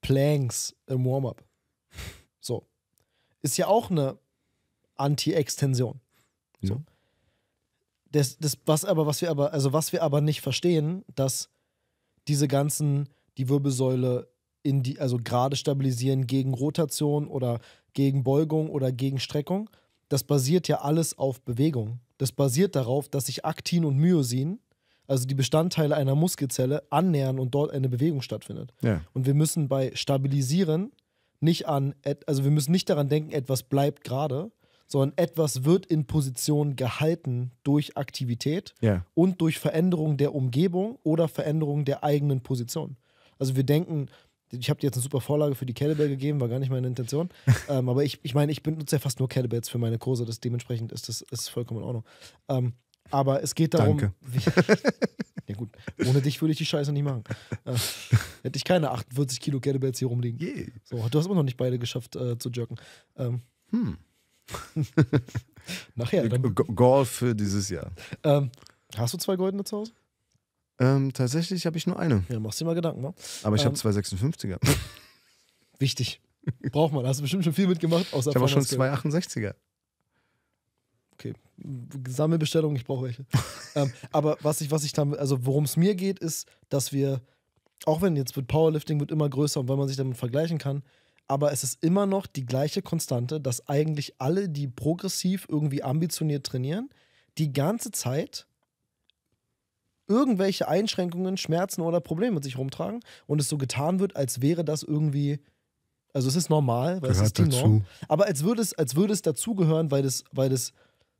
Planks im Warm-up. So ist ja auch eine Anti-Extension. So. Das, das, was aber, was wir aber, also was wir aber nicht verstehen, dass diese ganzen, die Wirbelsäule in die, also gerade stabilisieren gegen Rotation oder gegen Beugung oder gegen Streckung, das basiert ja alles auf Bewegung. Das basiert darauf, dass sich Aktin und Myosin, also die Bestandteile einer Muskelzelle, annähern und dort eine Bewegung stattfindet. Ja. Und wir müssen bei Stabilisieren nicht an, also wir müssen nicht daran denken, etwas bleibt gerade, sondern etwas wird in Position gehalten durch Aktivität yeah. und durch Veränderung der Umgebung oder Veränderung der eigenen Position. Also wir denken, ich habe dir jetzt eine super Vorlage für die Kettlebell gegeben, war gar nicht meine Intention. ähm, aber ich, ich meine, ich benutze ja fast nur Kettlebells für meine Kurse, das dementsprechend ist das ist vollkommen in Ordnung. Ähm, aber es geht darum. Danke. ja gut, ohne dich würde ich die Scheiße nicht machen. Äh, hätte ich keine 48 Kilo Kettlebells hier rumliegen. Yeah. So, du hast immer noch nicht beide geschafft äh, zu jerken. Ähm, hm. Nachher. Dann, Golf für dieses Jahr. Ähm, hast du zwei goldene zu Hause? Ähm, tatsächlich habe ich nur eine. Ja, machst dir mal Gedanken, ne? Aber ich habe ähm, zwei 56er. Wichtig. Braucht man. Da hast du bestimmt schon viel mitgemacht. Außer ich habe auch schon zwei 68er okay, Sammelbestellung, ich brauche welche. ähm, aber was ich, was ich dann, also worum es mir geht, ist, dass wir, auch wenn jetzt wird Powerlifting wird immer größer und wenn man sich damit vergleichen kann, aber es ist immer noch die gleiche Konstante, dass eigentlich alle, die progressiv irgendwie ambitioniert trainieren, die ganze Zeit irgendwelche Einschränkungen, Schmerzen oder Probleme mit sich rumtragen und es so getan wird, als wäre das irgendwie also es ist normal, weil Gehört es ist die dazu. Norm. Aber als würde es, als würde es dazugehören, weil das, weil das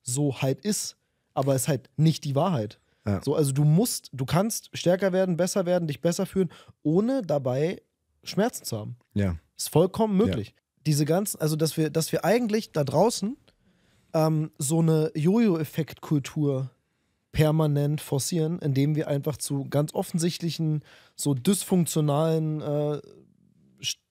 so halt ist, aber es ist halt nicht die Wahrheit. Ja. So, also du musst, du kannst stärker werden, besser werden, dich besser fühlen, ohne dabei Schmerzen zu haben. Ja. Ist vollkommen möglich. Ja. Diese ganzen, also dass wir, dass wir eigentlich da draußen ähm, so eine Jojo-Effekt-Kultur permanent forcieren, indem wir einfach zu ganz offensichtlichen, so dysfunktionalen äh,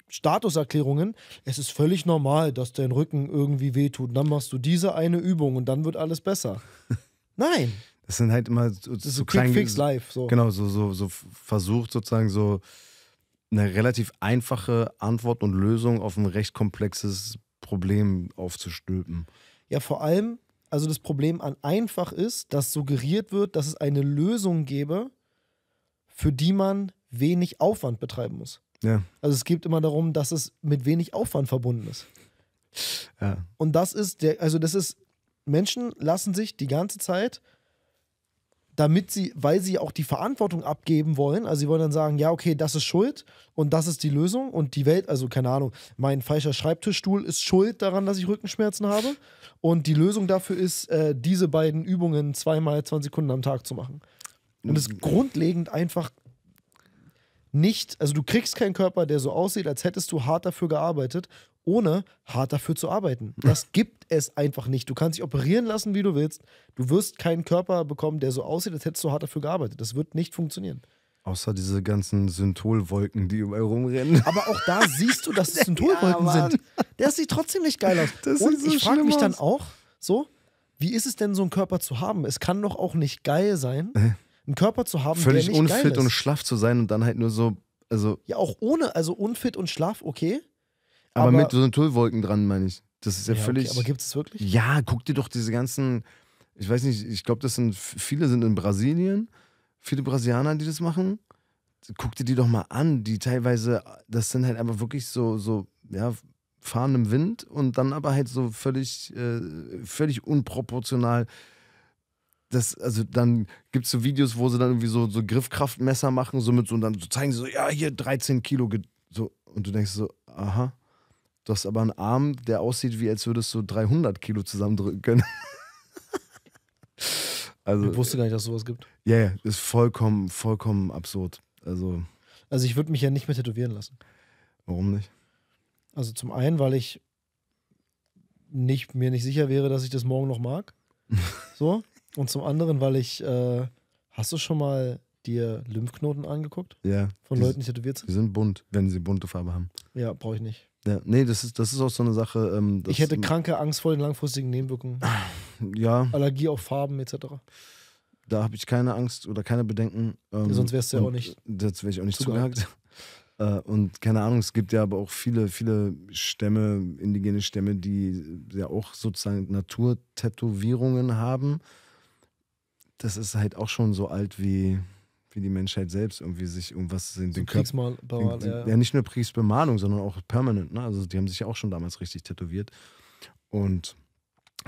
Statuserklärungen, es ist völlig normal, dass dein Rücken irgendwie wehtut. Und dann machst du diese eine Übung und dann wird alles besser. Nein. Das sind halt immer so, das ist so, so klein, fix live. So. Genau, so, so, so versucht sozusagen so eine relativ einfache Antwort und Lösung auf ein recht komplexes Problem aufzustülpen. Ja, vor allem, also das Problem an einfach ist, dass suggeriert wird, dass es eine Lösung gäbe, für die man wenig Aufwand betreiben muss. Ja. Also es geht immer darum, dass es mit wenig Aufwand verbunden ist. Ja. Und das ist der, also das ist, Menschen lassen sich die ganze Zeit, damit sie, weil sie auch die Verantwortung abgeben wollen, also sie wollen dann sagen, ja, okay, das ist Schuld und das ist die Lösung und die Welt, also keine Ahnung, mein falscher Schreibtischstuhl ist schuld daran, dass ich Rückenschmerzen habe und die Lösung dafür ist, äh, diese beiden Übungen zweimal 20 Sekunden am Tag zu machen. Und es ist mhm. grundlegend einfach nicht, also du kriegst keinen Körper, der so aussieht, als hättest du hart dafür gearbeitet, ohne hart dafür zu arbeiten. Das gibt es einfach nicht. Du kannst dich operieren lassen, wie du willst. Du wirst keinen Körper bekommen, der so aussieht, als hättest du hart dafür gearbeitet. Das wird nicht funktionieren. Außer diese ganzen Syntholwolken, die überall rumrennen. Aber auch da siehst du, dass es Syntholwolken ja, sind. Das sieht trotzdem nicht geil aus. Das Und so ich frage mich dann auch, so, wie ist es denn, so einen Körper zu haben? Es kann doch auch nicht geil sein, äh einen Körper zu haben, Völlig der nicht unfit geil ist. und schlaff zu sein und dann halt nur so, also. Ja, auch ohne, also unfit und schlaff, okay. Aber, aber mit so Tullwolken dran, meine ich. Das ist ja, ja völlig. Okay, aber gibt es wirklich? Ja, guck dir doch diese ganzen, ich weiß nicht, ich glaube, das sind, viele sind in Brasilien, viele Brasilianer, die das machen. Guck dir die doch mal an, die teilweise, das sind halt einfach wirklich so, so, ja, fahren im Wind und dann aber halt so völlig, äh, völlig unproportional das, also dann gibt es so Videos, wo sie dann irgendwie so, so Griffkraftmesser machen, so mit so und dann so zeigen sie so, ja, hier 13 Kilo. So, und du denkst so, aha, du hast aber einen Arm, der aussieht, wie als würdest du 300 Kilo zusammendrücken können. also, ich wusste gar nicht, dass es sowas gibt. Ja, yeah, ist vollkommen, vollkommen absurd. Also, also ich würde mich ja nicht mehr tätowieren lassen. Warum nicht? Also zum einen, weil ich nicht, mir nicht sicher wäre, dass ich das morgen noch mag. So. Und zum anderen, weil ich, äh, hast du schon mal dir Lymphknoten angeguckt? Ja. Von die Leuten, die tätowiert sind? Die sind bunt, wenn sie bunte Farbe haben. Ja, brauche ich nicht. Ja, nee, das ist, das ist auch so eine Sache. Ähm, ich hätte kranke Angst vor den langfristigen Nebenwirkungen. Ja. Allergie auf Farben etc. Da habe ich keine Angst oder keine Bedenken. Ähm, ja, sonst wärst du ja auch nicht. Sonst wäre ich auch nicht zugehakt. zugehakt. Äh, und keine Ahnung, es gibt ja aber auch viele, viele Stämme, indigene Stämme, die ja auch sozusagen Naturtätowierungen haben das ist halt auch schon so alt wie, wie die Menschheit selbst irgendwie sich irgendwas in so den Kriegsmal Körper. Den, ja. ja, nicht nur Kriegsbemalung, sondern auch permanent. Ne? Also die haben sich ja auch schon damals richtig tätowiert. Und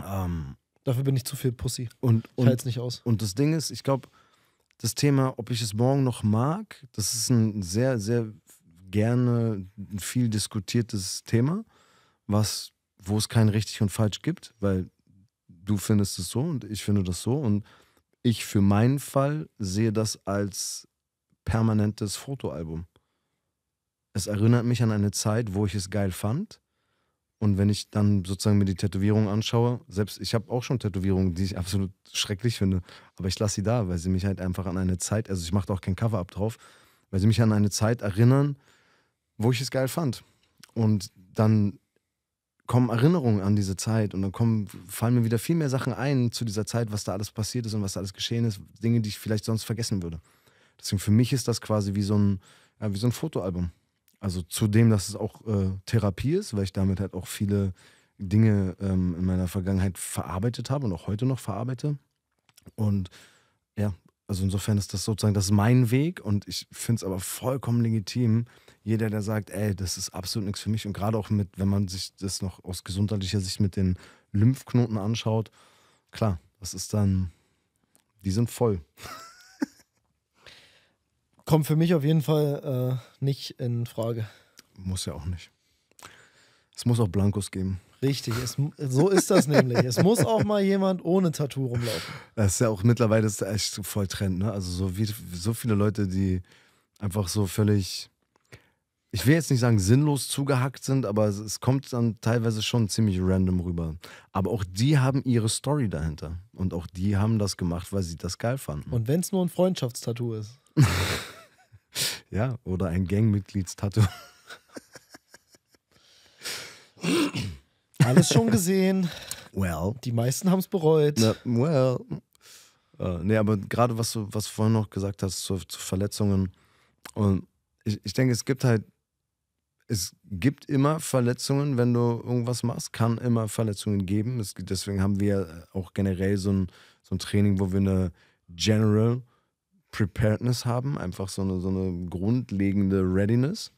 ähm, dafür bin ich zu viel Pussy. Und, ich halte es nicht aus. Und das Ding ist, ich glaube, das Thema, ob ich es morgen noch mag, das ist ein sehr, sehr gerne viel diskutiertes Thema, was, wo es kein richtig und falsch gibt, weil du findest es so und ich finde das so und ich für meinen Fall sehe das als permanentes Fotoalbum. Es erinnert mich an eine Zeit, wo ich es geil fand. Und wenn ich dann sozusagen mir die Tätowierungen anschaue, selbst ich habe auch schon Tätowierungen, die ich absolut schrecklich finde, aber ich lasse sie da, weil sie mich halt einfach an eine Zeit, also ich mache da auch kein Cover-up drauf, weil sie mich an eine Zeit erinnern, wo ich es geil fand. Und dann kommen Erinnerungen an diese Zeit und dann kommen, fallen mir wieder viel mehr Sachen ein zu dieser Zeit, was da alles passiert ist und was da alles geschehen ist, Dinge, die ich vielleicht sonst vergessen würde. Deswegen für mich ist das quasi wie so ein, ja, wie so ein Fotoalbum. Also zudem, dass es auch äh, Therapie ist, weil ich damit halt auch viele Dinge ähm, in meiner Vergangenheit verarbeitet habe und auch heute noch verarbeite. Und ja, also insofern ist das sozusagen, das ist mein Weg und ich finde es aber vollkommen legitim, jeder, der sagt, ey, das ist absolut nichts für mich und gerade auch mit, wenn man sich das noch aus gesundheitlicher Sicht mit den Lymphknoten anschaut, klar, das ist dann, die sind voll. Kommt für mich auf jeden Fall äh, nicht in Frage. Muss ja auch nicht. Es muss auch Blankos geben. Richtig, es, so ist das nämlich. Es muss auch mal jemand ohne Tattoo rumlaufen. Das ist ja auch mittlerweile ist echt voll Trend, ne? Also so, wie, so viele Leute, die einfach so völlig, ich will jetzt nicht sagen sinnlos zugehackt sind, aber es, es kommt dann teilweise schon ziemlich random rüber. Aber auch die haben ihre Story dahinter. Und auch die haben das gemacht, weil sie das geil fanden. Und wenn es nur ein Freundschaftstattoo ist. ja, oder ein Gangmitgliedstattoo. Alles schon gesehen. well. Die meisten haben es bereut. Na, well. Äh, nee, aber gerade was du, was vorhin noch gesagt hast zu, zu Verletzungen. Und ich, ich denke, es gibt halt, es gibt immer Verletzungen, wenn du irgendwas machst, kann immer Verletzungen geben. Es, deswegen haben wir auch generell so ein, so ein Training, wo wir eine General Preparedness haben, einfach so eine, so eine grundlegende Readiness.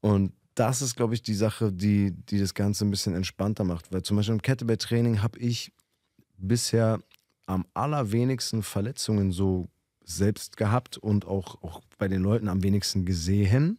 Und das ist, glaube ich, die Sache, die, die das Ganze ein bisschen entspannter macht. Weil zum Beispiel im Kettlebell-Training habe ich bisher am allerwenigsten Verletzungen so selbst gehabt und auch, auch bei den Leuten am wenigsten gesehen.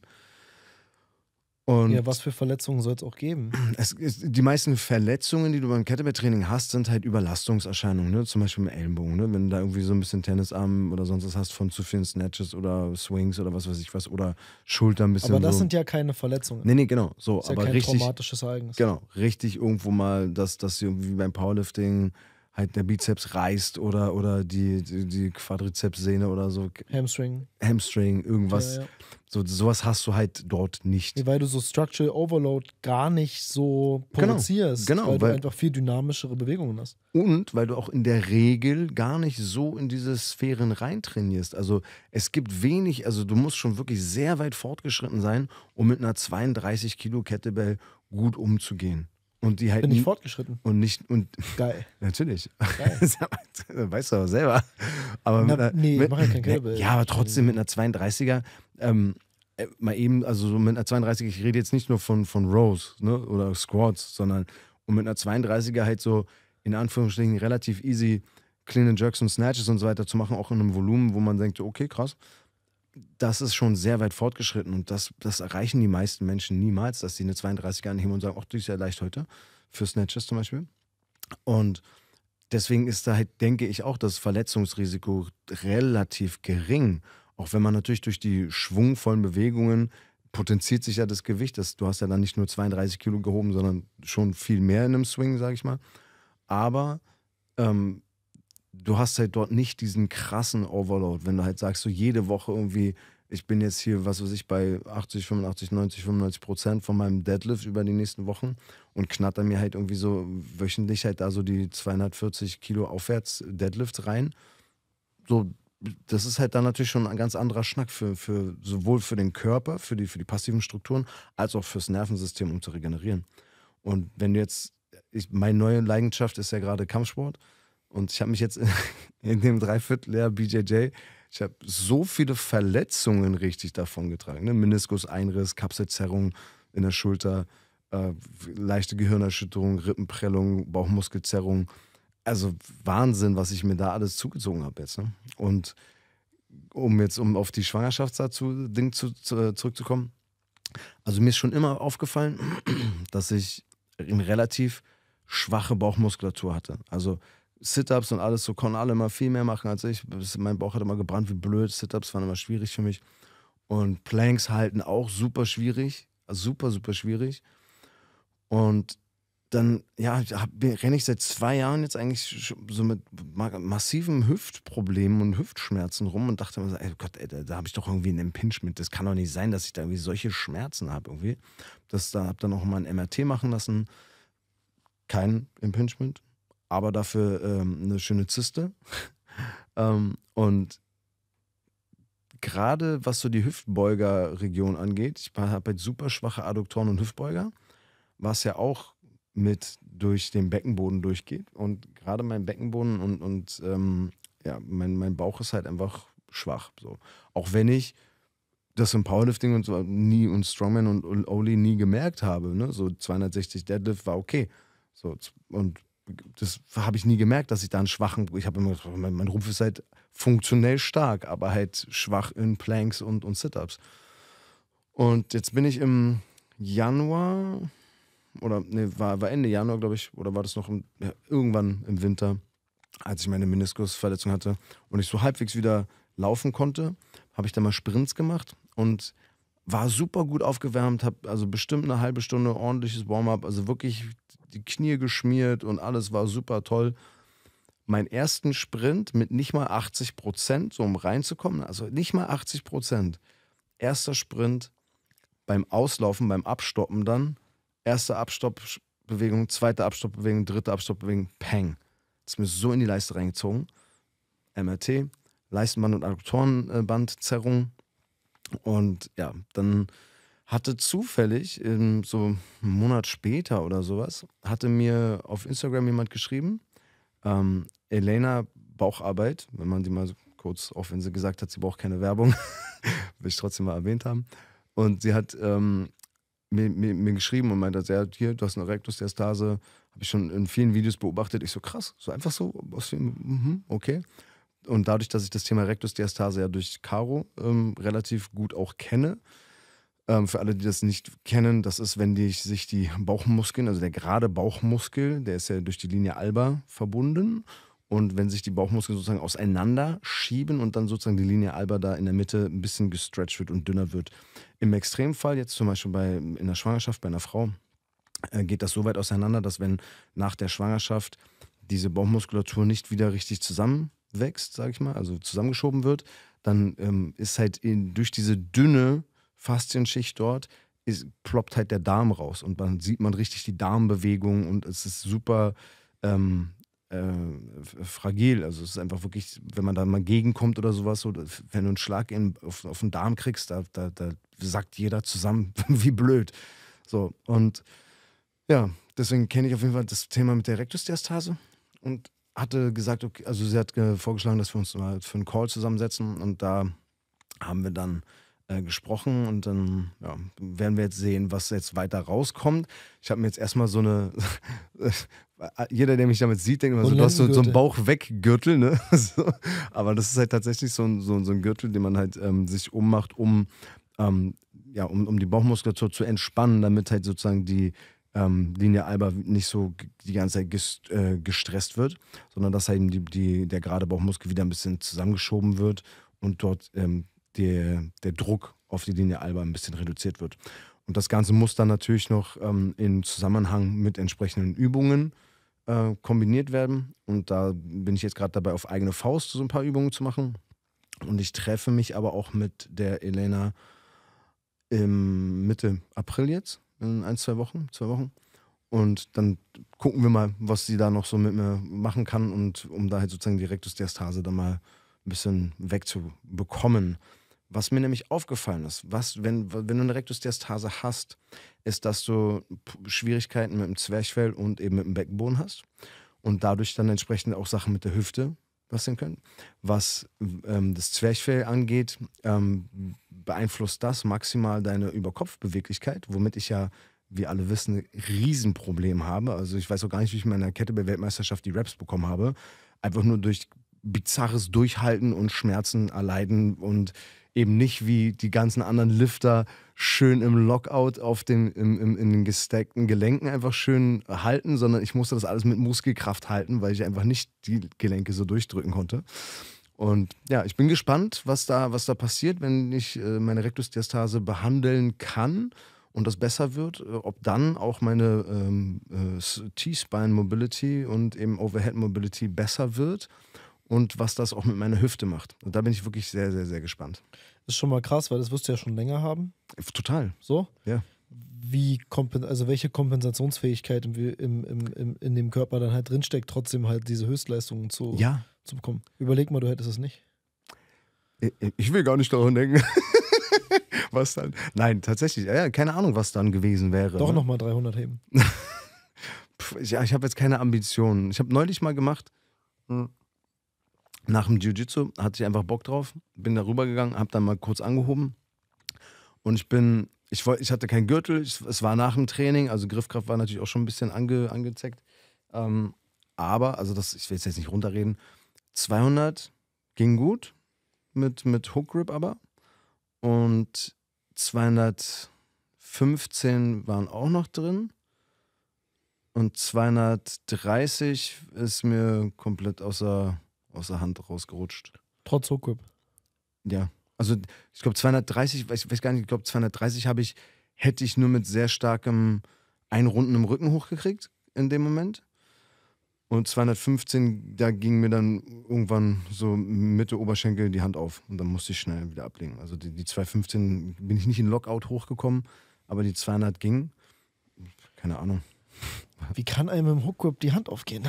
Und ja, was für Verletzungen soll es auch geben? Es ist, die meisten Verletzungen, die du beim Kettlebell-Training hast, sind halt Überlastungserscheinungen, ne? zum Beispiel im Ellenbogen. Ne? Wenn du da irgendwie so ein bisschen Tennisarm oder sonst was hast von zu vielen Snatches oder Swings oder was weiß ich was oder Schulter ein bisschen. Aber das so. sind ja keine Verletzungen. Nee, nee, genau. So, das ist aber ja kein richtig, traumatisches Ereignis. Genau, richtig irgendwo mal, dass, dass irgendwie beim Powerlifting halt der Bizeps reißt oder, oder die, die, die Quadrizepssehne oder so. Hamstring. Hamstring, irgendwas. Ja, ja. So, sowas hast du halt dort nicht. Weil du so Structural Overload gar nicht so produzierst, genau, genau weil, weil, du einfach viel dynamischere Bewegungen hast. Und weil du auch in der Regel gar nicht so in diese Sphären reintrainierst. Also es gibt wenig, also du musst schon wirklich sehr weit fortgeschritten sein, um mit einer 32 Kilo Kettlebell gut umzugehen. Und die halt Bin ich fortgeschritten. Und nicht und geil. Natürlich. Geil. weißt du aber selber. Aber Na, mit, nee, mit, mach ja kein Kettlebell. Ja, aber trotzdem mit einer 32er ähm, äh, mal eben also so mit einer 32er, ich rede jetzt nicht nur von von Rows, ne, oder Squats, sondern und mit einer 32er halt so in Anführungsstrichen relativ easy Clean and Jerks und Snatches und so weiter zu machen, auch in einem Volumen, wo man denkt, okay, krass das ist schon sehr weit fortgeschritten und das, das erreichen die meisten Menschen niemals, dass sie eine 32 er anheben und sagen, ach, die ist ja leicht heute, für Snatches zum Beispiel. Und deswegen ist da halt, denke ich, auch das Verletzungsrisiko relativ gering. Auch wenn man natürlich durch die schwungvollen Bewegungen potenziert sich ja das Gewicht. Das, du hast ja dann nicht nur 32 Kilo gehoben, sondern schon viel mehr in einem Swing, sage ich mal. Aber ähm, du hast halt dort nicht diesen krassen Overload, wenn du halt sagst, so jede Woche irgendwie, ich bin jetzt hier, was weiß ich, bei 80, 85, 90, 95 Prozent von meinem Deadlift über die nächsten Wochen und knatter mir halt irgendwie so wöchentlich halt da so die 240 Kilo aufwärts Deadlift rein. So, das ist halt dann natürlich schon ein ganz anderer Schnack für, für sowohl für den Körper, für die, für die passiven Strukturen, als auch fürs Nervensystem, um zu regenerieren. Und wenn du jetzt, ich, meine neue Leidenschaft ist ja gerade Kampfsport und ich habe mich jetzt in dem Dreivierteljahr BJJ, ich habe so viele Verletzungen richtig davongetragen. Ne? Einriss, Kapselzerrung in der Schulter, äh, leichte Gehirnerschütterung, Rippenprellung, Bauchmuskelzerrung. Also Wahnsinn, was ich mir da alles zugezogen habe jetzt. Ne? Und um jetzt um auf die Schwangerschaft dazu Ding zu, zu, äh, zurückzukommen. Also mir ist schon immer aufgefallen, dass ich eine relativ schwache Bauchmuskulatur hatte. Also Sit-Ups und alles so konnten alle immer viel mehr machen als ich. Mein Bauch hat immer gebrannt wie blöd. Sit-Ups waren immer schwierig für mich. Und Planks halten auch super schwierig. Also super, super schwierig. Und dann, ja, renne ich seit zwei Jahren jetzt eigentlich so mit massiven Hüftproblemen und Hüftschmerzen rum und dachte mir so, ey Gott, ey, da, da habe ich doch irgendwie einen Impingement. Das kann doch nicht sein, dass ich da irgendwie solche Schmerzen habe irgendwie. Das, da habe dann auch mal ein MRT machen lassen. Kein Impingement, aber dafür ähm, eine schöne Zyste. ähm, und gerade was so die Hüftbeugerregion angeht, ich habe halt super schwache Adduktoren und Hüftbeuger, was ja auch mit durch den Beckenboden durchgeht. Und gerade mein Beckenboden und, und ähm, ja, mein, mein Bauch ist halt einfach schwach. So. Auch wenn ich das im Powerlifting und so nie und Strongman und Oli nie gemerkt habe. Ne? So 260 Deadlift war okay. So, und das habe ich nie gemerkt, dass ich da einen schwachen, ich habe immer gesagt, mein Rumpf ist halt funktionell stark, aber halt schwach in Planks und, und Sit-Ups. Und jetzt bin ich im Januar, oder nee, war, war Ende Januar, glaube ich, oder war das noch im, ja, irgendwann im Winter, als ich meine Meniskusverletzung hatte und ich so halbwegs wieder laufen konnte, habe ich da mal Sprints gemacht und war super gut aufgewärmt, habe also bestimmt eine halbe Stunde ordentliches Warm-up, also wirklich die Knie geschmiert und alles war super toll. Mein ersten Sprint mit nicht mal 80 Prozent, so um reinzukommen, also nicht mal 80 Prozent. Erster Sprint beim Auslaufen, beim Abstoppen dann, erste Abstoppbewegung, zweite Abstoppbewegung, dritte Abstoppbewegung, Peng. Das ist mir so in die Leiste reingezogen. MRT, Leistenband und Adduktorenbandzerrung. Und ja, dann hatte zufällig, ähm, so einen Monat später oder sowas, hatte mir auf Instagram jemand geschrieben, ähm, Elena Baucharbeit, wenn man die mal so kurz, auch wenn sie gesagt hat, sie braucht keine Werbung, will ich trotzdem mal erwähnt haben. Und sie hat ähm, mir, mir, mir, geschrieben und meinte, ja, hier, du hast eine Rektusdiastase, habe ich schon in vielen Videos beobachtet. Ich so, krass, so einfach so, mhm, okay. Und dadurch, dass ich das Thema Rektusdiastase ja durch Caro ähm, relativ gut auch kenne, ähm, für alle, die das nicht kennen, das ist, wenn die, sich die Bauchmuskeln, also der gerade Bauchmuskel, der ist ja durch die Linie alba verbunden. Und wenn sich die Bauchmuskeln sozusagen auseinander schieben und dann sozusagen die Linie alba da in der Mitte ein bisschen gestretched wird und dünner wird. Im Extremfall, jetzt zum Beispiel bei, in der Schwangerschaft bei einer Frau, äh, geht das so weit auseinander, dass wenn nach der Schwangerschaft diese Bauchmuskulatur nicht wieder richtig zusammenwächst, sage ich mal, also zusammengeschoben wird, dann ähm, ist halt in, durch diese dünne Faszienschicht dort, ist, ploppt halt der Darm raus und dann sieht man richtig die Darmbewegung und es ist super ähm, äh, fragil. Also es ist einfach wirklich, wenn man da mal gegenkommt oder sowas, oder wenn du einen Schlag in, auf, auf den Darm kriegst, da, da, da sackt jeder zusammen, wie blöd. So, und ja, deswegen kenne ich auf jeden Fall das Thema mit der Rektusdiastase und hatte gesagt, okay, also sie hat vorgeschlagen, dass wir uns mal für einen Call zusammensetzen und da haben wir dann äh, gesprochen und dann ja, werden wir jetzt sehen, was jetzt weiter rauskommt. Ich habe mir jetzt erstmal so eine. jeder, der mich damit sieht, denkt immer so, du hast so, so einen Bauchweggürtel, ne? so. Aber das ist halt tatsächlich so ein, so, so ein Gürtel, den man halt ähm, sich ummacht, um, ähm, ja, um, um die Bauchmuskulatur zu entspannen, damit halt sozusagen die, ähm, Linie Alba nicht so die ganze Zeit gest, äh, gestresst wird, sondern dass halt die, die, der gerade Bauchmuskel wieder ein bisschen zusammengeschoben wird und dort ähm, der, der Druck auf die Linie Alba ein bisschen reduziert wird. Und das Ganze muss dann natürlich noch ähm, in Zusammenhang mit entsprechenden Übungen äh, kombiniert werden. Und da bin ich jetzt gerade dabei, auf eigene Faust so ein paar Übungen zu machen. Und ich treffe mich aber auch mit der Elena im Mitte April jetzt, in ein, zwei Wochen, zwei Wochen. Und dann gucken wir mal, was sie da noch so mit mir machen kann und um da halt sozusagen die Rektusdiastase dann mal ein bisschen wegzubekommen. Was mir nämlich aufgefallen ist, was, wenn, wenn du eine Rektusdiastase hast, ist, dass du Schwierigkeiten mit dem Zwerchfell und eben mit dem Beckenboden hast und dadurch dann entsprechend auch Sachen mit der Hüfte passieren können. Was ähm, das Zwerchfell angeht, ähm, beeinflusst das maximal deine Überkopfbeweglichkeit, womit ich ja wie alle wissen, ein Riesenproblem habe. Also ich weiß auch gar nicht, wie ich in meiner bei weltmeisterschaft die Raps bekommen habe. Einfach nur durch bizarres Durchhalten und Schmerzen erleiden und eben nicht wie die ganzen anderen Lifter schön im Lockout auf den, im, im, in den gesteckten Gelenken einfach schön halten, sondern ich musste das alles mit Muskelkraft halten, weil ich einfach nicht die Gelenke so durchdrücken konnte. Und ja, ich bin gespannt, was da, was da passiert, wenn ich äh, meine Rektusdiastase behandeln kann und das besser wird, äh, ob dann auch meine ähm, äh, T-Spine Mobility und eben Overhead Mobility besser wird und was das auch mit meiner Hüfte macht. Und da bin ich wirklich sehr, sehr, sehr gespannt. Das ist schon mal krass, weil das wirst du ja schon länger haben. Total. So? Ja. Wie also welche Kompensationsfähigkeit im, im, im, in dem Körper dann halt drinsteckt, trotzdem halt diese Höchstleistungen zu, ja. zu bekommen. Überleg mal, du hättest es nicht. Ich will gar nicht daran denken. was dann? Nein, tatsächlich. Ja, keine Ahnung, was dann gewesen wäre. Doch ne? nochmal 300 heben. ja, ich habe jetzt keine Ambitionen. Ich habe neulich mal gemacht. Hm nach dem Jiu-Jitsu hatte ich einfach Bock drauf, bin da rübergegangen, habe dann mal kurz angehoben und ich bin, ich, ich hatte keinen Gürtel, ich, es war nach dem Training, also Griffkraft war natürlich auch schon ein bisschen ange, angezeckt, ähm, aber, also das, ich will jetzt nicht runterreden, 200 ging gut, mit, mit Hook Grip aber und 215 waren auch noch drin und 230 ist mir komplett außer aus der Hand rausgerutscht. Trotz Hookup. Ja. Also ich glaube 230, ich weiß gar nicht, ich glaube 230 habe ich, hätte ich nur mit sehr starkem Einrunden im Rücken hochgekriegt in dem Moment. Und 215, da ging mir dann irgendwann so Mitte Oberschenkel die Hand auf und dann musste ich schnell wieder ablegen. Also die, die 215 bin ich nicht in Lockout hochgekommen, aber die 200 ging. Keine Ahnung. Wie kann einem im Hookup die Hand aufgehen?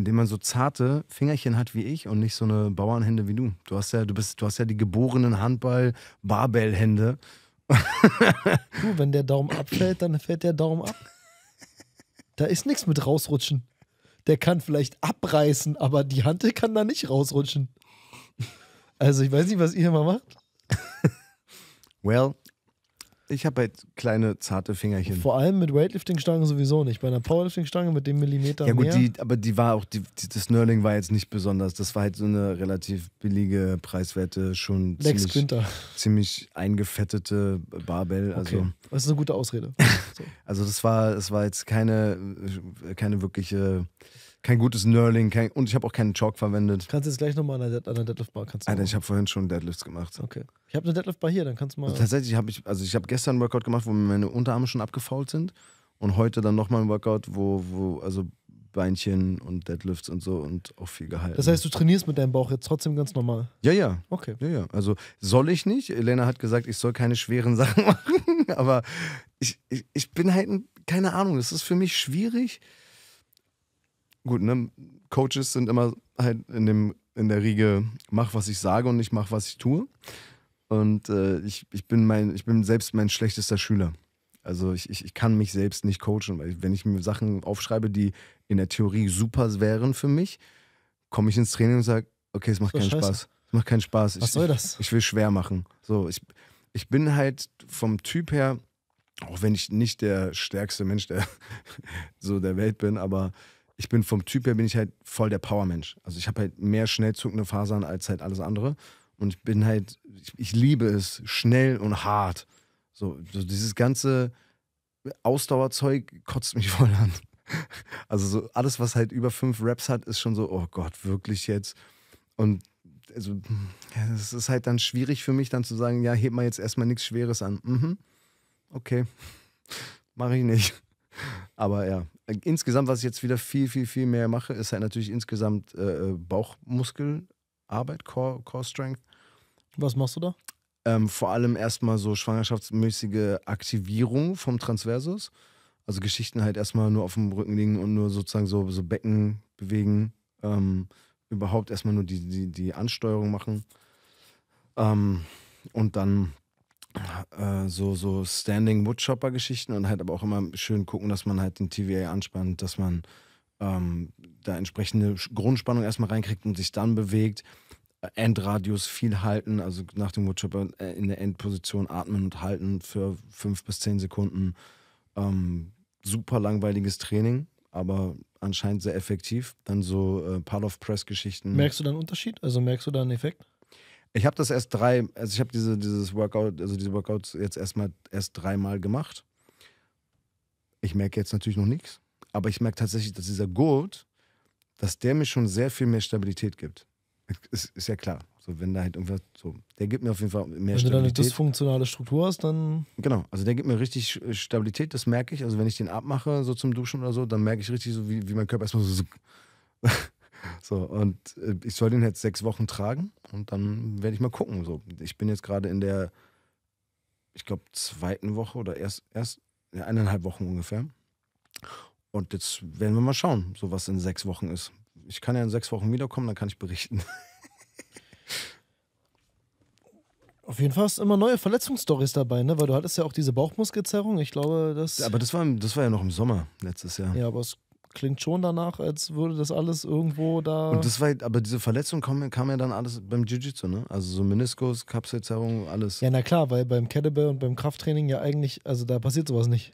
indem man so zarte Fingerchen hat wie ich und nicht so eine Bauernhände wie du. Du hast ja, du bist, du hast ja die geborenen Handball-Barbell-Hände. du, wenn der Daumen abfällt, dann fällt der Daumen ab. Da ist nichts mit rausrutschen. Der kann vielleicht abreißen, aber die Hand kann da nicht rausrutschen. Also ich weiß nicht, was ihr immer macht. Well, ich habe halt kleine, zarte Fingerchen. Vor allem mit Weightlifting-Stangen sowieso nicht. Bei einer Powerlifting-Stange mit dem Millimeter Ja gut, mehr. Die, aber die war auch, die, die, das Nerding war jetzt nicht besonders. Das war halt so eine relativ billige, preiswerte, schon Lex ziemlich, ziemlich eingefettete Barbell. Also, Das ist eine gute Ausrede. also das war, das war jetzt keine, äh, keine wirkliche kein gutes Nurling kein, und ich habe auch keinen Chalk verwendet. Kannst du jetzt gleich nochmal an der, der Deadlift-Bar? Alter, ich habe vorhin schon Deadlifts gemacht. Okay. Ich habe eine Deadlift-Bar hier, dann kannst du mal. Also tatsächlich habe ich, also ich habe gestern einen Workout gemacht, wo meine Unterarme schon abgefault sind und heute dann nochmal ein Workout, wo, wo, also Beinchen und Deadlifts und so und auch viel gehalten. Das heißt, du trainierst mit deinem Bauch jetzt trotzdem ganz normal? Ja, ja. Okay. Ja, ja. Also soll ich nicht. Elena hat gesagt, ich soll keine schweren Sachen machen, aber ich, ich, ich bin halt, keine Ahnung, das ist für mich schwierig gut, ne, Coaches sind immer halt in, dem, in der Riege, mach, was ich sage und ich mach, was ich tue. Und äh, ich, ich, bin mein, ich bin selbst mein schlechtester Schüler. Also ich, ich, ich kann mich selbst nicht coachen, weil wenn ich mir Sachen aufschreibe, die in der Theorie super wären für mich, komme ich ins Training und sage, okay, es macht so keinen Scheiße. Spaß. Es macht keinen Spaß. Ich, Was soll das? Ich, ich, will schwer machen. So, ich, ich bin halt vom Typ her, auch wenn ich nicht der stärkste Mensch der, so der Welt bin, aber ich bin vom Typ her, bin ich halt voll der Power-Mensch. Also ich habe halt mehr schnell zuckende Fasern als halt alles andere. Und ich bin halt, ich, ich liebe es, schnell und hart. So, so, dieses ganze Ausdauerzeug kotzt mich voll an. Also so alles, was halt über fünf Raps hat, ist schon so, oh Gott, wirklich jetzt. Und also, es ist halt dann schwierig für mich, dann zu sagen, ja, heb mal jetzt erstmal nichts Schweres an. Mhm. Okay. Mache ich nicht. Aber ja, insgesamt, was ich jetzt wieder viel, viel, viel mehr mache, ist halt natürlich insgesamt äh, äh, Bauchmuskelarbeit, Core, Core Strength. Was machst du da? Ähm, vor allem erstmal so schwangerschaftsmäßige Aktivierung vom Transversus. Also Geschichten halt erstmal nur auf dem Rücken liegen und nur sozusagen so, so Becken bewegen. Ähm, überhaupt erstmal nur die, die, die Ansteuerung machen. Ähm, und dann äh, so, so Standing Woodchopper-Geschichten und halt aber auch immer schön gucken, dass man halt den TVA anspannt, dass man ähm, da entsprechende Grundspannung erstmal reinkriegt und sich dann bewegt. Endradius viel halten, also nach dem Woodchopper äh, in der Endposition atmen und halten für fünf bis zehn Sekunden. Ähm, super langweiliges Training, aber anscheinend sehr effektiv. Dann so äh, Part of Press-Geschichten. Merkst du dann einen Unterschied? Also merkst du da einen Effekt? Ich habe das erst drei, also ich habe diese, dieses Workout, also diese Workouts jetzt erstmal erst dreimal gemacht. Ich merke jetzt natürlich noch nichts, aber ich merke tatsächlich, dass dieser Gurt, dass der mir schon sehr viel mehr Stabilität gibt. Ist, ist ja klar. So, wenn da halt irgendwas so, der gibt mir auf jeden Fall mehr Stabilität. Wenn du dann eine dysfunktionale Struktur hast, dann. Genau, also der gibt mir richtig äh, Stabilität, das merke ich. Also wenn ich den abmache, so zum Duschen oder so, dann merke ich richtig so, wie, wie mein Körper erstmal so, so so, und äh, ich soll den jetzt sechs Wochen tragen und dann werde ich mal gucken. So, ich bin jetzt gerade in der, ich glaube, zweiten Woche oder erst, erst ja, eineinhalb Wochen ungefähr. Und jetzt werden wir mal schauen, so was in sechs Wochen ist. Ich kann ja in sechs Wochen wiederkommen, dann kann ich berichten. Auf jeden Fall hast du immer neue Verletzungsstories dabei, ne? Weil du hattest ja auch diese Bauchmuskelzerrung. Ich glaube, das. Ja, Aber das war, das war ja noch im Sommer letztes Jahr. Ja, aber es klingt schon danach, als würde das alles irgendwo da. Und das war, aber diese Verletzung kam, kam ja dann alles beim Jiu-Jitsu, ne? Also so Meniskus, Kapselzerrung, alles. Ja, na klar, weil beim Kettlebell und beim Krafttraining ja eigentlich, also da passiert sowas nicht.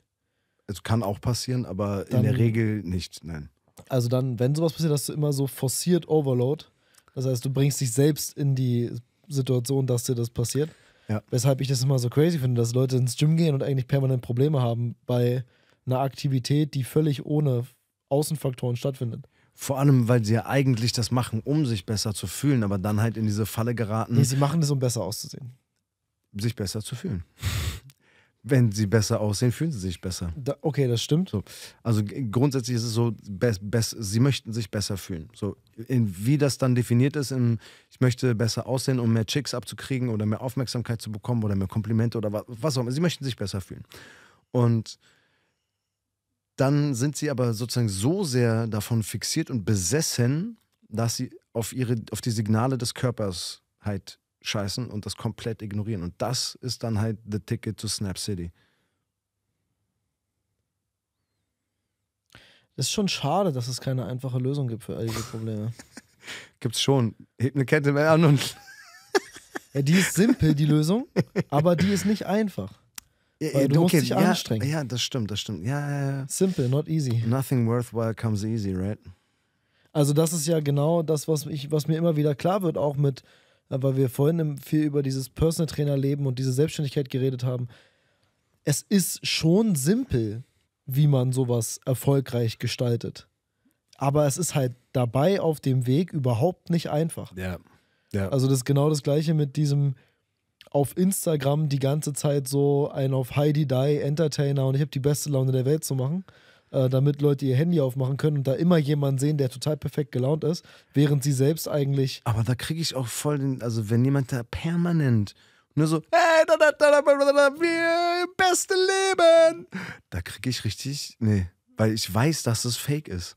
Es kann auch passieren, aber dann, in der Regel nicht, nein. Also dann, wenn sowas passiert, hast du immer so forciert Overload. Das heißt, du bringst dich selbst in die Situation, dass dir das passiert. Ja. Weshalb ich das immer so crazy finde, dass Leute ins Gym gehen und eigentlich permanent Probleme haben bei einer Aktivität, die völlig ohne Außenfaktoren stattfindet. Vor allem, weil sie ja eigentlich das machen, um sich besser zu fühlen, aber dann halt in diese Falle geraten. Nee, sie machen das, um besser auszusehen. Sich besser zu fühlen. Wenn sie besser aussehen, fühlen sie sich besser. Da, okay, das stimmt. So, also grundsätzlich ist es so, be, be, sie möchten sich besser fühlen. So, in, wie das dann definiert ist, in, ich möchte besser aussehen, um mehr Chicks abzukriegen oder mehr Aufmerksamkeit zu bekommen oder mehr Komplimente oder was, was auch immer. Sie möchten sich besser fühlen. Und dann sind sie aber sozusagen so sehr davon fixiert und besessen, dass sie auf, ihre, auf die Signale des Körpers halt scheißen und das komplett ignorieren. Und das ist dann halt the ticket to Snap City. Das ist schon schade, dass es keine einfache Lösung gibt für all diese Probleme. Gibt's schon. Heb eine Kette mehr an und. ja, die ist simpel, die Lösung, aber die ist nicht einfach. Weil du okay, musst dich ja, anstrengen. Ja, das stimmt, das stimmt. Ja, ja, ja. Simple, not easy. Nothing worthwhile comes easy, right? Also das ist ja genau das, was, ich, was mir immer wieder klar wird, auch mit, äh, weil wir vorhin viel über dieses Personal Trainer Leben und diese Selbstständigkeit geredet haben. Es ist schon simpel, wie man sowas erfolgreich gestaltet. Aber es ist halt dabei auf dem Weg überhaupt nicht einfach. Ja. ja. Also das ist genau das gleiche mit diesem auf Instagram die ganze Zeit so ein auf Heidi Die Entertainer und ich habe die beste Laune der Welt zu machen, äh, damit Leute ihr Handy aufmachen können und da immer jemanden sehen, der total perfekt gelaunt ist, während sie selbst eigentlich. Aber da kriege ich auch voll den, also wenn jemand da permanent nur so, hey, da, da, da, da, da, da, da, beste Leben, da kriege ich richtig, nee, weil ich weiß, dass es fake ist.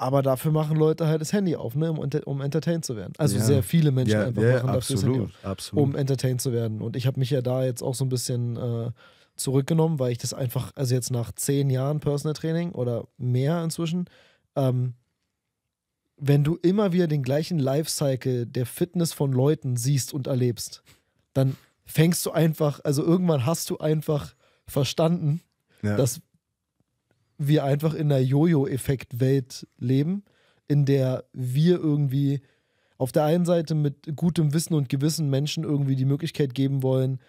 Aber dafür machen Leute halt das Handy auf, ne? um, um entertained zu werden. Also ja. sehr viele Menschen ja, einfach ja, machen dafür das Handy auf, absolut. um entertained zu werden. Und ich habe mich ja da jetzt auch so ein bisschen äh, zurückgenommen, weil ich das einfach, also jetzt nach zehn Jahren Personal Training oder mehr inzwischen, ähm, wenn du immer wieder den gleichen Lifecycle der Fitness von Leuten siehst und erlebst, dann fängst du einfach, also irgendwann hast du einfach verstanden, dass wir einfach in einer Jojo-Effekt-Welt leben, in der wir irgendwie auf der einen Seite mit gutem Wissen und Gewissen Menschen irgendwie die Möglichkeit geben wollen,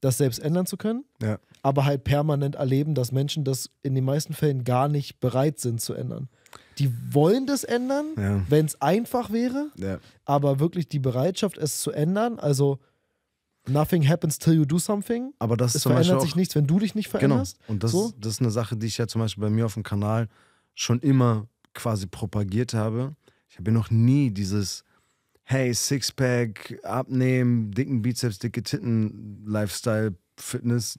das selbst ändern zu können, ja. aber halt permanent erleben, dass Menschen das in den meisten Fällen gar nicht bereit sind zu ändern. Die wollen das ändern, ja. wenn es einfach wäre, ja. aber wirklich die Bereitschaft, es zu ändern, also Nothing happens till you do something. Aber das es verändert sich nichts, wenn du dich nicht genau. veränderst. Genau. Und das, so? das ist eine Sache, die ich ja zum Beispiel bei mir auf dem Kanal schon immer quasi propagiert habe. Ich habe ja noch nie dieses Hey, Sixpack, abnehmen, dicken Bizeps, dicke Titten, Lifestyle, Fitness,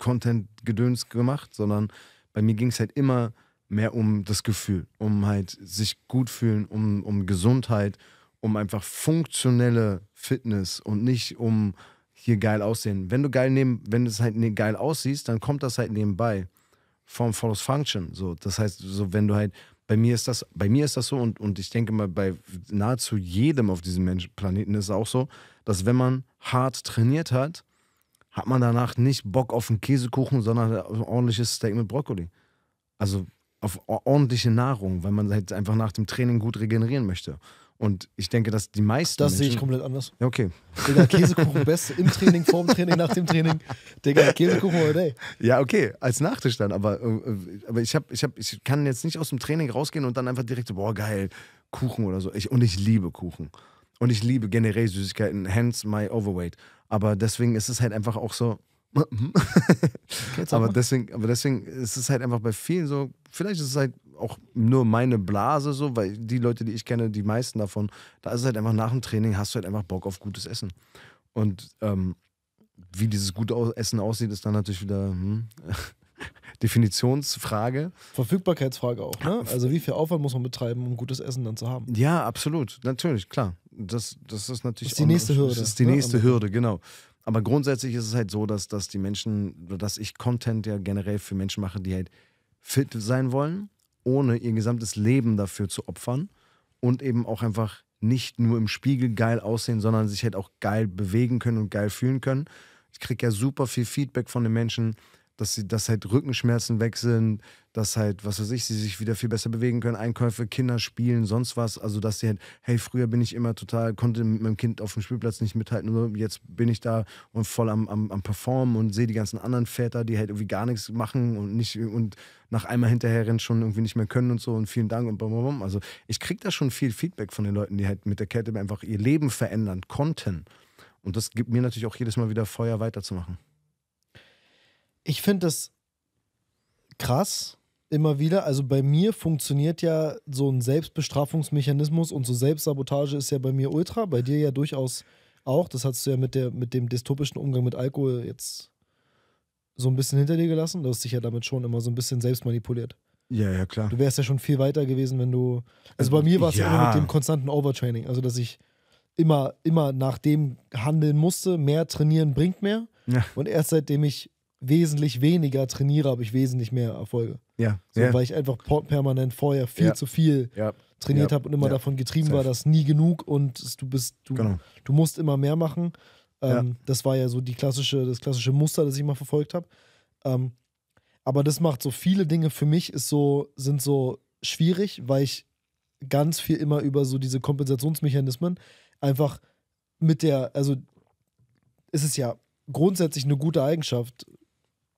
Content, Gedöns gemacht, sondern bei mir ging es halt immer mehr um das Gefühl, um halt sich gut fühlen, um, um Gesundheit, um einfach funktionelle Fitness und nicht um hier geil aussehen. Wenn du geil neben, wenn es halt ne-, geil aussiehst, dann kommt das halt nebenbei. Form follows function. So, das heißt, so wenn du halt, bei mir ist das, bei mir ist das so und, und ich denke mal, bei nahezu jedem auf diesem Menschen, Planeten ist es auch so, dass wenn man hart trainiert hat, hat man danach nicht Bock auf einen Käsekuchen, sondern ein ordentliches Steak mit Brokkoli. Also auf ordentliche Nahrung, weil man halt einfach nach dem Training gut regenerieren möchte. Und ich denke, dass die meisten. Das sehe ich komplett anders. Ja, okay. Digga, Käsekuchen beste im Training, vor dem Training, nach dem Training. Digga, Käsekuchen all day. Ja, okay, als Nachtisch dann. Aber, äh, aber ich, hab, ich, hab, ich kann jetzt nicht aus dem Training rausgehen und dann einfach direkt, so, boah, geil, Kuchen oder so. Ich, und ich liebe Kuchen. Und ich liebe generell Süßigkeiten, hence my overweight. Aber deswegen ist es halt einfach auch so. aber, deswegen, aber deswegen ist es halt einfach bei vielen so, vielleicht ist es halt auch nur meine Blase so, weil die Leute, die ich kenne, die meisten davon, da ist es halt einfach nach dem Training, hast du halt einfach Bock auf gutes Essen. Und ähm, wie dieses gute Essen aussieht, ist dann natürlich wieder hm, Definitionsfrage. Verfügbarkeitsfrage auch, ne? Also wie viel Aufwand muss man betreiben, um gutes Essen dann zu haben? Ja, absolut, natürlich, klar. Das, das ist natürlich das ist die nächste Hürde. Das ist die ne? nächste ne? Hürde, genau. Aber grundsätzlich ist es halt so, dass, dass die Menschen, dass ich Content ja generell für Menschen mache, die halt fit sein wollen ohne ihr gesamtes Leben dafür zu opfern und eben auch einfach nicht nur im Spiegel geil aussehen, sondern sich halt auch geil bewegen können und geil fühlen können. Ich kriege ja super viel Feedback von den Menschen, dass sie, dass halt Rückenschmerzen weg sind, dass halt, was weiß ich, sie sich wieder viel besser bewegen können, Einkäufe, Kinder spielen, sonst was. Also, dass sie halt, hey, früher bin ich immer total, konnte mit meinem Kind auf dem Spielplatz nicht mithalten, nur jetzt bin ich da und voll am, am, am Performen und sehe die ganzen anderen Väter, die halt irgendwie gar nichts machen und nicht und nach einmal hinterher rennen schon irgendwie nicht mehr können und so und vielen Dank und bum, bum, bum. Also, ich kriege da schon viel Feedback von den Leuten, die halt mit der Kette einfach ihr Leben verändern konnten. Und das gibt mir natürlich auch jedes Mal wieder Feuer weiterzumachen. Ich finde das krass, immer wieder, also bei mir funktioniert ja so ein Selbstbestrafungsmechanismus und so Selbstsabotage ist ja bei mir ultra, bei dir ja durchaus auch. Das hast du ja mit, der, mit dem dystopischen Umgang mit Alkohol jetzt so ein bisschen hinter dir gelassen. Du hast dich ja damit schon immer so ein bisschen selbst manipuliert. Ja, ja, klar. Du wärst ja schon viel weiter gewesen, wenn du. Also bei also, mir war es ja. immer mit dem konstanten Overtraining. Also, dass ich immer, immer nach dem handeln musste. Mehr trainieren bringt mehr. Ja. Und erst seitdem ich wesentlich weniger trainiere, habe ich wesentlich mehr Erfolge. Ja. So, ja. Weil ich einfach permanent vorher viel ja. zu viel ja. trainiert habe und immer davon getrieben war, dass nie genug und du bist, du, genau. du musst immer mehr machen. Ähm, das war ja so die klassische, das klassische Muster, das ich mal verfolgt habe. Ähm, aber das macht so viele Dinge für mich ist so, sind so schwierig, weil ich ganz viel immer über so diese Kompensationsmechanismen einfach mit der, also ist es ja grundsätzlich eine gute Eigenschaft,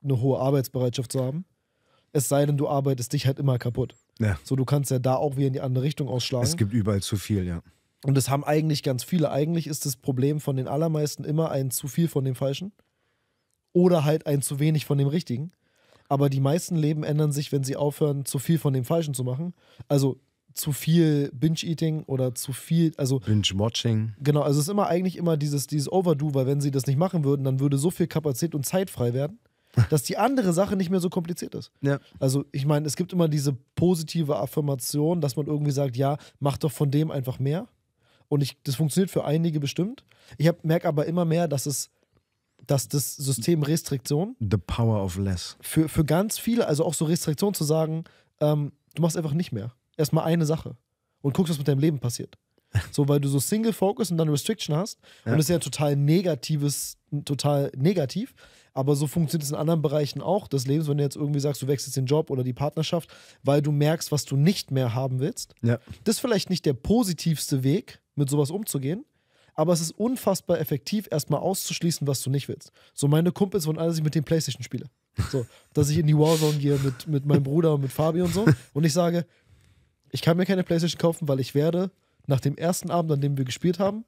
eine hohe Arbeitsbereitschaft zu haben. Es sei denn, du arbeitest dich halt immer kaputt. Ja. So, du kannst ja da auch wieder in die andere Richtung ausschlagen. Es gibt überall zu viel, ja. Und das haben eigentlich ganz viele. Eigentlich ist das Problem von den allermeisten immer ein zu viel von dem Falschen oder halt ein zu wenig von dem Richtigen. Aber die meisten Leben ändern sich, wenn sie aufhören, zu viel von dem Falschen zu machen. Also zu viel Binge-Eating oder zu viel, also. Binge-Watching. Genau, also es ist immer eigentlich immer dieses, dieses Overdo, weil wenn sie das nicht machen würden, dann würde so viel Kapazität und Zeit frei werden. dass die andere Sache nicht mehr so kompliziert ist. Ja. Also ich meine, es gibt immer diese positive Affirmation, dass man irgendwie sagt, ja, mach doch von dem einfach mehr. Und ich, das funktioniert für einige bestimmt. Ich merke aber immer mehr, dass es dass das System Restriktion. The power of less. Für, für ganz viele, also auch so Restriktion zu sagen, ähm, du machst einfach nicht mehr. Erstmal eine Sache und guckst, was mit deinem Leben passiert. So, weil du so Single Focus und dann Restriction hast. Ja. Und das ist ja total negatives, total negativ. Aber so funktioniert es in anderen Bereichen auch des Lebens, wenn du jetzt irgendwie sagst, du wechselst den Job oder die Partnerschaft, weil du merkst, was du nicht mehr haben willst. Ja. Das ist vielleicht nicht der positivste Weg, mit sowas umzugehen. Aber es ist unfassbar effektiv, erstmal auszuschließen, was du nicht willst. So, meine Kumpels wollen alle, dass ich mit dem Playstation spiele. So, dass ich in die Warzone gehe mit, mit meinem Bruder und mit Fabi und so. Und ich sage, ich kann mir keine Playstation kaufen, weil ich werde nach dem ersten Abend, an dem wir gespielt haben,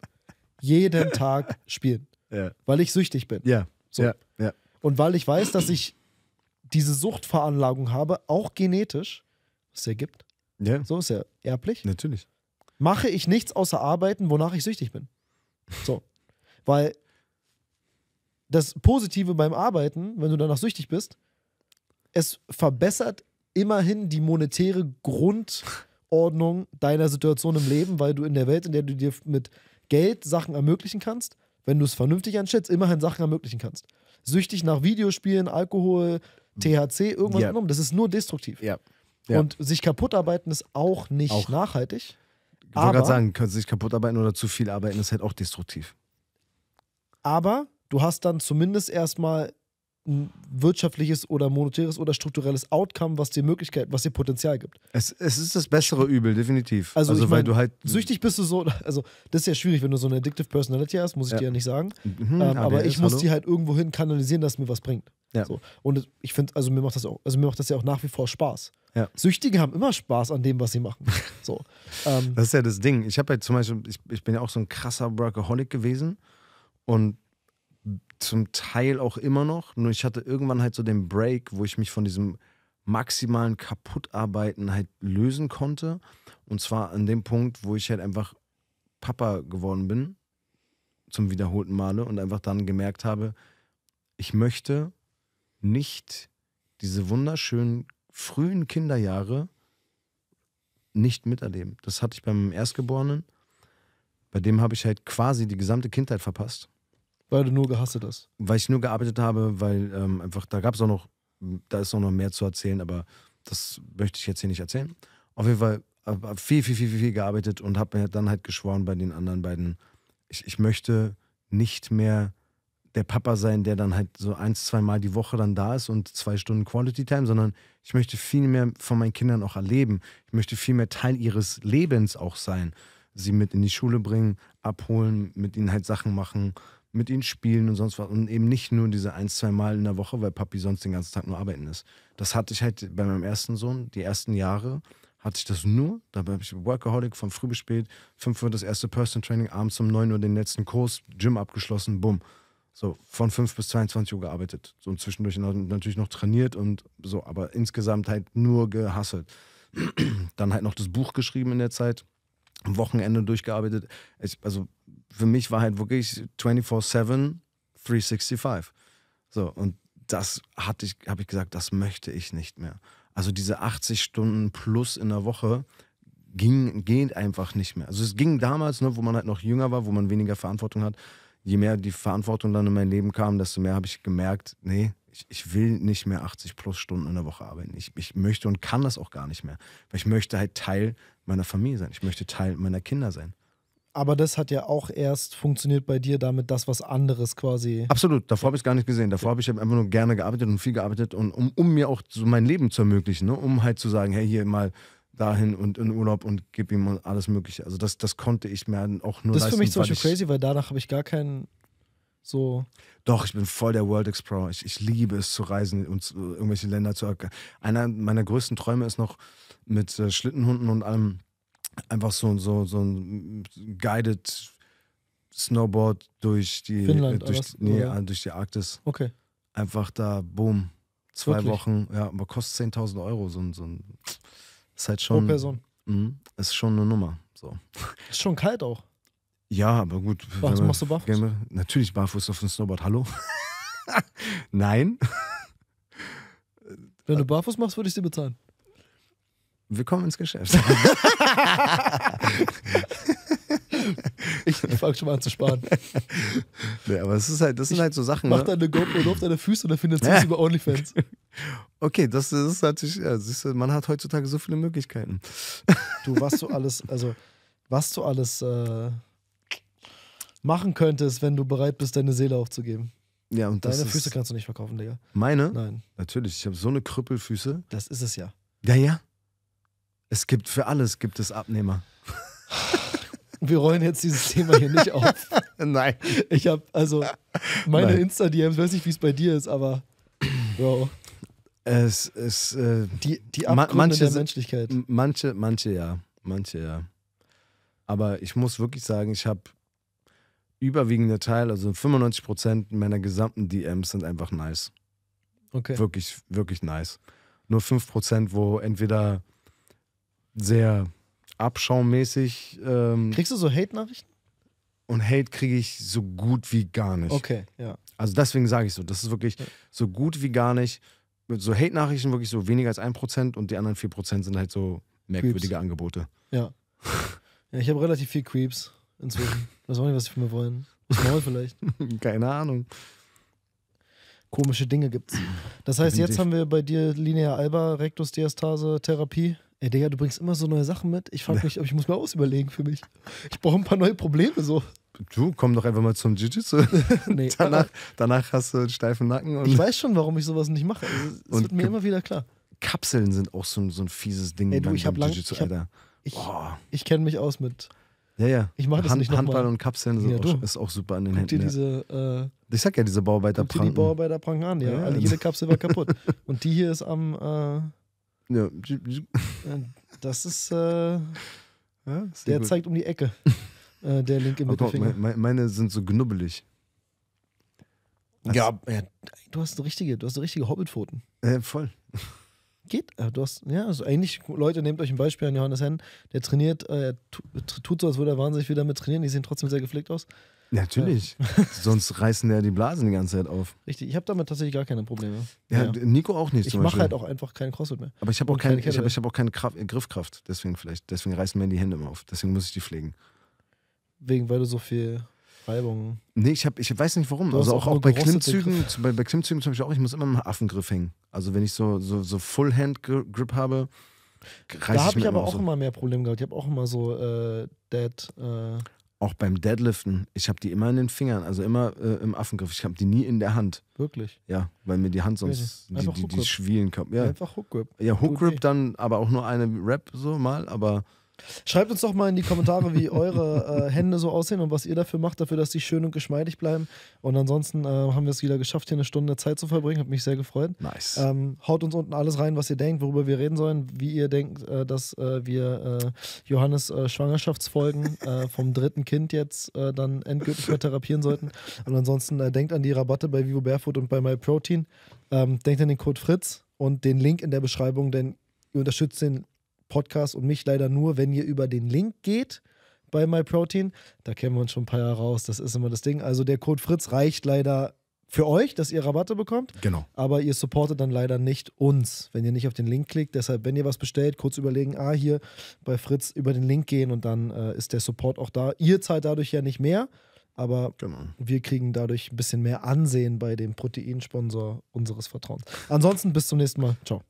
jeden Tag spielen. Ja. Weil ich süchtig bin. Ja. So. Ja. Und weil ich weiß, dass ich diese Suchtveranlagung habe, auch genetisch, was es ja gibt, ja. so ist ja erblich, natürlich. mache ich nichts außer arbeiten, wonach ich süchtig bin. So. weil das Positive beim Arbeiten, wenn du danach süchtig bist, es verbessert immerhin die monetäre Grundordnung deiner Situation im Leben, weil du in der Welt, in der du dir mit Geld Sachen ermöglichen kannst, wenn du es vernünftig anschätzt, immerhin Sachen ermöglichen kannst süchtig nach Videospielen, Alkohol, THC, irgendwas ja. anderem. Das ist nur destruktiv. Ja. ja. Und sich kaputt arbeiten ist auch nicht auch. nachhaltig. Ich wollte gerade sagen, können sich kaputt arbeiten oder zu viel arbeiten, ist halt auch destruktiv. Aber du hast dann zumindest erstmal ein wirtschaftliches oder monetäres oder strukturelles Outcome, was dir Möglichkeit, was dir Potenzial gibt. Es, es ist das bessere Übel, definitiv. Also, also weil mein, du halt. Süchtig bist du so, also das ist ja schwierig, wenn du so eine addictive Personality hast, muss ich ja. dir ja nicht sagen. Mhm, mhm ähm, aber ich muss hallo. die halt irgendwo hin kanalisieren, dass mir was bringt. Ja. So. Und ich finde, also mir macht das auch, also mir macht das ja auch nach wie vor Spaß. Ja. Süchtige haben immer Spaß an dem, was sie machen. So. Ähm, das ist ja das Ding. Ich habe ja halt zum Beispiel, ich, ich bin ja auch so ein krasser Workaholic gewesen. Und zum Teil auch immer noch. Nur ich hatte irgendwann halt so den Break, wo ich mich von diesem maximalen Kaputtarbeiten halt lösen konnte. Und zwar an dem Punkt, wo ich halt einfach Papa geworden bin, zum wiederholten Male, und einfach dann gemerkt habe, ich möchte nicht diese wunderschönen frühen Kinderjahre nicht miterleben. Das hatte ich beim Erstgeborenen. Bei dem habe ich halt quasi die gesamte Kindheit verpasst. Weil du nur gehasst hast. Weil ich nur gearbeitet habe, weil ähm, einfach, da gab es auch noch, da ist auch noch mehr zu erzählen, aber das möchte ich jetzt hier nicht erzählen. Auf jeden Fall habe viel, viel, viel, viel, viel gearbeitet und habe mir dann halt geschworen bei den anderen beiden, ich, ich möchte nicht mehr der Papa sein, der dann halt so ein, zwei Mal die Woche dann da ist und zwei Stunden Quality Time, sondern ich möchte viel mehr von meinen Kindern auch erleben. Ich möchte viel mehr Teil ihres Lebens auch sein. Sie mit in die Schule bringen, abholen, mit ihnen halt Sachen machen, mit ihnen spielen und sonst was. Und eben nicht nur diese ein, zwei Mal in der Woche, weil Papi sonst den ganzen Tag nur arbeiten ist. Das hatte ich halt bei meinem ersten Sohn, die ersten Jahre hatte ich das nur. Da habe ich Workaholic von früh bis spät, Fünf Uhr das erste Personal Training, abends um 9 Uhr den letzten Kurs, Gym abgeschlossen, bumm. So, von 5 bis 22 Uhr gearbeitet. So und zwischendurch natürlich noch trainiert und so, aber insgesamt halt nur gehasselt. Dann halt noch das Buch geschrieben in der Zeit, am Wochenende durchgearbeitet. Ich, also für mich war halt wirklich 24-7, 365. So, und das hatte ich, habe ich gesagt, das möchte ich nicht mehr. Also diese 80 Stunden plus in der Woche ging, geht einfach nicht mehr. Also es ging damals, ne, wo man halt noch jünger war, wo man weniger Verantwortung hat. Je mehr die Verantwortung dann in mein Leben kam, desto mehr habe ich gemerkt, nee, ich, ich, will nicht mehr 80 plus Stunden in der Woche arbeiten. Ich, ich möchte und kann das auch gar nicht mehr. Weil ich möchte halt Teil meiner Familie sein. Ich möchte Teil meiner Kinder sein. Aber das hat ja auch erst funktioniert bei dir damit, das was anderes quasi. Absolut, davor habe ich es gar nicht gesehen. Davor habe ich halt einfach nur gerne gearbeitet und viel gearbeitet, und, um, um mir auch so mein Leben zu ermöglichen, ne? um halt zu sagen, hey, hier mal dahin und in Urlaub und gib ihm alles Mögliche. Also das, das konnte ich mir halt auch nur Das ist für mich zum Beispiel crazy, weil danach habe ich gar keinen so. Doch, ich bin voll der World Explorer. Ich, ich liebe es zu reisen und irgendwelche Länder zu. Einer meiner größten Träume ist noch mit äh, Schlittenhunden und allem einfach so, so, so ein guided Snowboard durch die, Finnland, durch, nee, oder? durch die Arktis. Okay. Einfach da, boom. Zwei Wirklich? Wochen, ja, aber kostet 10.000 Euro. So, ein, so ein, ist halt schon. Pro Person. Mh, ist schon eine Nummer. So. Ist schon kalt auch. Ja, aber gut. Was machst du barfuß? Wir, natürlich barfuß auf dem Snowboard. Hallo? Nein. Wenn du barfuß machst, würde ich dir bezahlen. Willkommen ins Geschäft. ich ich fange schon mal an zu sparen. Nee, aber es ist halt, das sind ich halt so Sachen. Mach ne? deine GoPro auf deine Füße und dann finanzierst du über OnlyFans. Okay, das, das ist natürlich, ja, du, man hat heutzutage so viele Möglichkeiten. Du, was du alles, also, was du alles äh, machen könntest, wenn du bereit bist, deine Seele aufzugeben. Ja, und Deine Füße kannst du nicht verkaufen, Digga. Meine? Nein. Natürlich, ich habe so eine Krüppelfüße. Das ist es ja. Ja, ja. Es gibt für alles gibt es Abnehmer. Wir rollen jetzt dieses Thema hier nicht auf. Nein. Ich habe also meine Insta-DMs, weiß nicht, wie es bei dir ist, aber Bro, Es ist äh, die, die Abgründe manche der Menschlichkeit. manche, manche ja, manche ja. Aber ich muss wirklich sagen, ich habe überwiegende Teil, also 95 meiner gesamten DMs sind einfach nice. Okay. Wirklich, wirklich nice. Nur 5 wo entweder sehr abschaumäßig. Ähm, Kriegst du so Hate-Nachrichten? Und Hate kriege ich so gut wie gar nicht. Okay, ja. Also deswegen sage ich so, das ist wirklich ja. so gut wie gar nicht. Mit So Hate-Nachrichten wirklich so weniger als 1% und die anderen 4% sind halt so merkwürdige Creeps. Angebote. Ja. ja ich habe relativ viel Creeps inzwischen. Ich Weiß auch nicht, was die von mir wollen. Ich maul vielleicht. Keine Ahnung. Komische Dinge gibt's. Das heißt, Definitiv. jetzt haben wir bei dir Linea alba Rectus Diastase, Therapie. Ey, Digga, du bringst immer so neue Sachen mit. Ich frage mich, ob ich muss mir ausüberlegen für mich. Ich brauche ein paar neue Probleme so. Du, komm doch einfach mal zum Jiu-Jitsu. nee, danach, danach hast du einen steifen Nacken. ich weiß schon, warum ich sowas nicht mache. Also, es wird mir immer wieder klar. Kapseln sind auch so, so ein fieses Ding. Ey, du, ich habe lang, ich, hab, ich, oh. ich kenne mich aus mit. Ja, ja. Ich mache das Hand, nicht noch Handball mal. und Kapseln ja, auch, ist auch super an den guck Händen. Dir diese, äh, ich sag ja, diese Bauarbeiterpranken. Die Bauarbeiterpranken an, ja. ja, ja. Also jede Kapsel war kaputt. und die hier ist am. Äh, ja. Das ist. Äh, ja, der gut. zeigt um die Ecke. äh, der linke Mittelfinger. Gott, meine, meine sind so knubbelig. Ja, ja, du hast eine richtige, du hast eine richtige Hobbitpfoten. Äh, voll. Geht, äh, du hast, ja, also eigentlich, Leute, nehmt euch ein Beispiel an Johannes Hennen, der trainiert, äh, tut so, als würde er wahnsinnig wieder mit trainieren, die sehen trotzdem sehr gepflegt aus. Natürlich. Ja. Sonst reißen ja die Blasen die ganze Zeit auf. Richtig, ich habe damit tatsächlich gar keine Probleme. Ja, ja. Nico auch nicht. Zum Ich mache halt auch einfach keinen Crossfit mehr. Aber ich habe auch, kein, keine ich hab, ich hab auch keine Kraft, äh, Griffkraft, deswegen vielleicht. Deswegen reißen mir die Hände immer auf. Deswegen muss ich die pflegen. Wegen, weil du so viel Reibung. Nee, ich, hab, ich weiß nicht warum. Du also auch, auch bei Klimmzügen, bei, bei Klimmzügen zum Beispiel auch, ich muss immer einen Affengriff hängen. Also wenn ich so, so, so Full-Hand-Grip habe, reiß Da habe ich, aber auch so. immer mehr Probleme gehabt. Ich habe auch immer so äh, Dead. Äh auch beim Deadliften, ich habe die immer in den Fingern, also immer äh, im Affengriff. Ich habe die nie in der Hand. Wirklich? Ja, weil mir die Hand sonst die, die, die schwielen kommt. Ja. Einfach Hook Grip. Ja, Hook Grip dann, aber auch nur eine Rap so mal, aber Schreibt uns doch mal in die Kommentare, wie eure äh, Hände so aussehen und was ihr dafür macht, dafür, dass die schön und geschmeidig bleiben. Und ansonsten äh, haben wir es wieder geschafft, hier eine Stunde Zeit zu verbringen. Hat mich sehr gefreut. Nice. Ähm, haut uns unten alles rein, was ihr denkt, worüber wir reden sollen, wie ihr denkt, äh, dass äh, wir äh, Johannes äh, Schwangerschaftsfolgen vom dritten Kind jetzt dann endgültig mal therapieren sollten. Und ansonsten denkt an die Rabatte bei Vivo Barefoot und bei MyProtein. Ähm, denkt an den Code Fritz und den Link in der Beschreibung, denn ihr unterstützt den Podcast und mich leider nur, wenn ihr über den Link geht bei MyProtein. Da kennen wir uns schon ein paar Jahre raus. Das ist immer das Ding. Also der Code Fritz reicht leider für euch, dass ihr Rabatte bekommt. Genau. Aber ihr supportet dann leider nicht uns, wenn ihr nicht auf den Link klickt. Deshalb, wenn ihr was bestellt, kurz überlegen, ah, hier bei Fritz über den Link gehen und dann äh, ist der Support auch da. Ihr zahlt dadurch ja nicht mehr, aber genau. wir kriegen dadurch ein bisschen mehr Ansehen bei dem Proteinsponsor unseres Vertrauens. Ansonsten bis zum nächsten Mal. Ciao.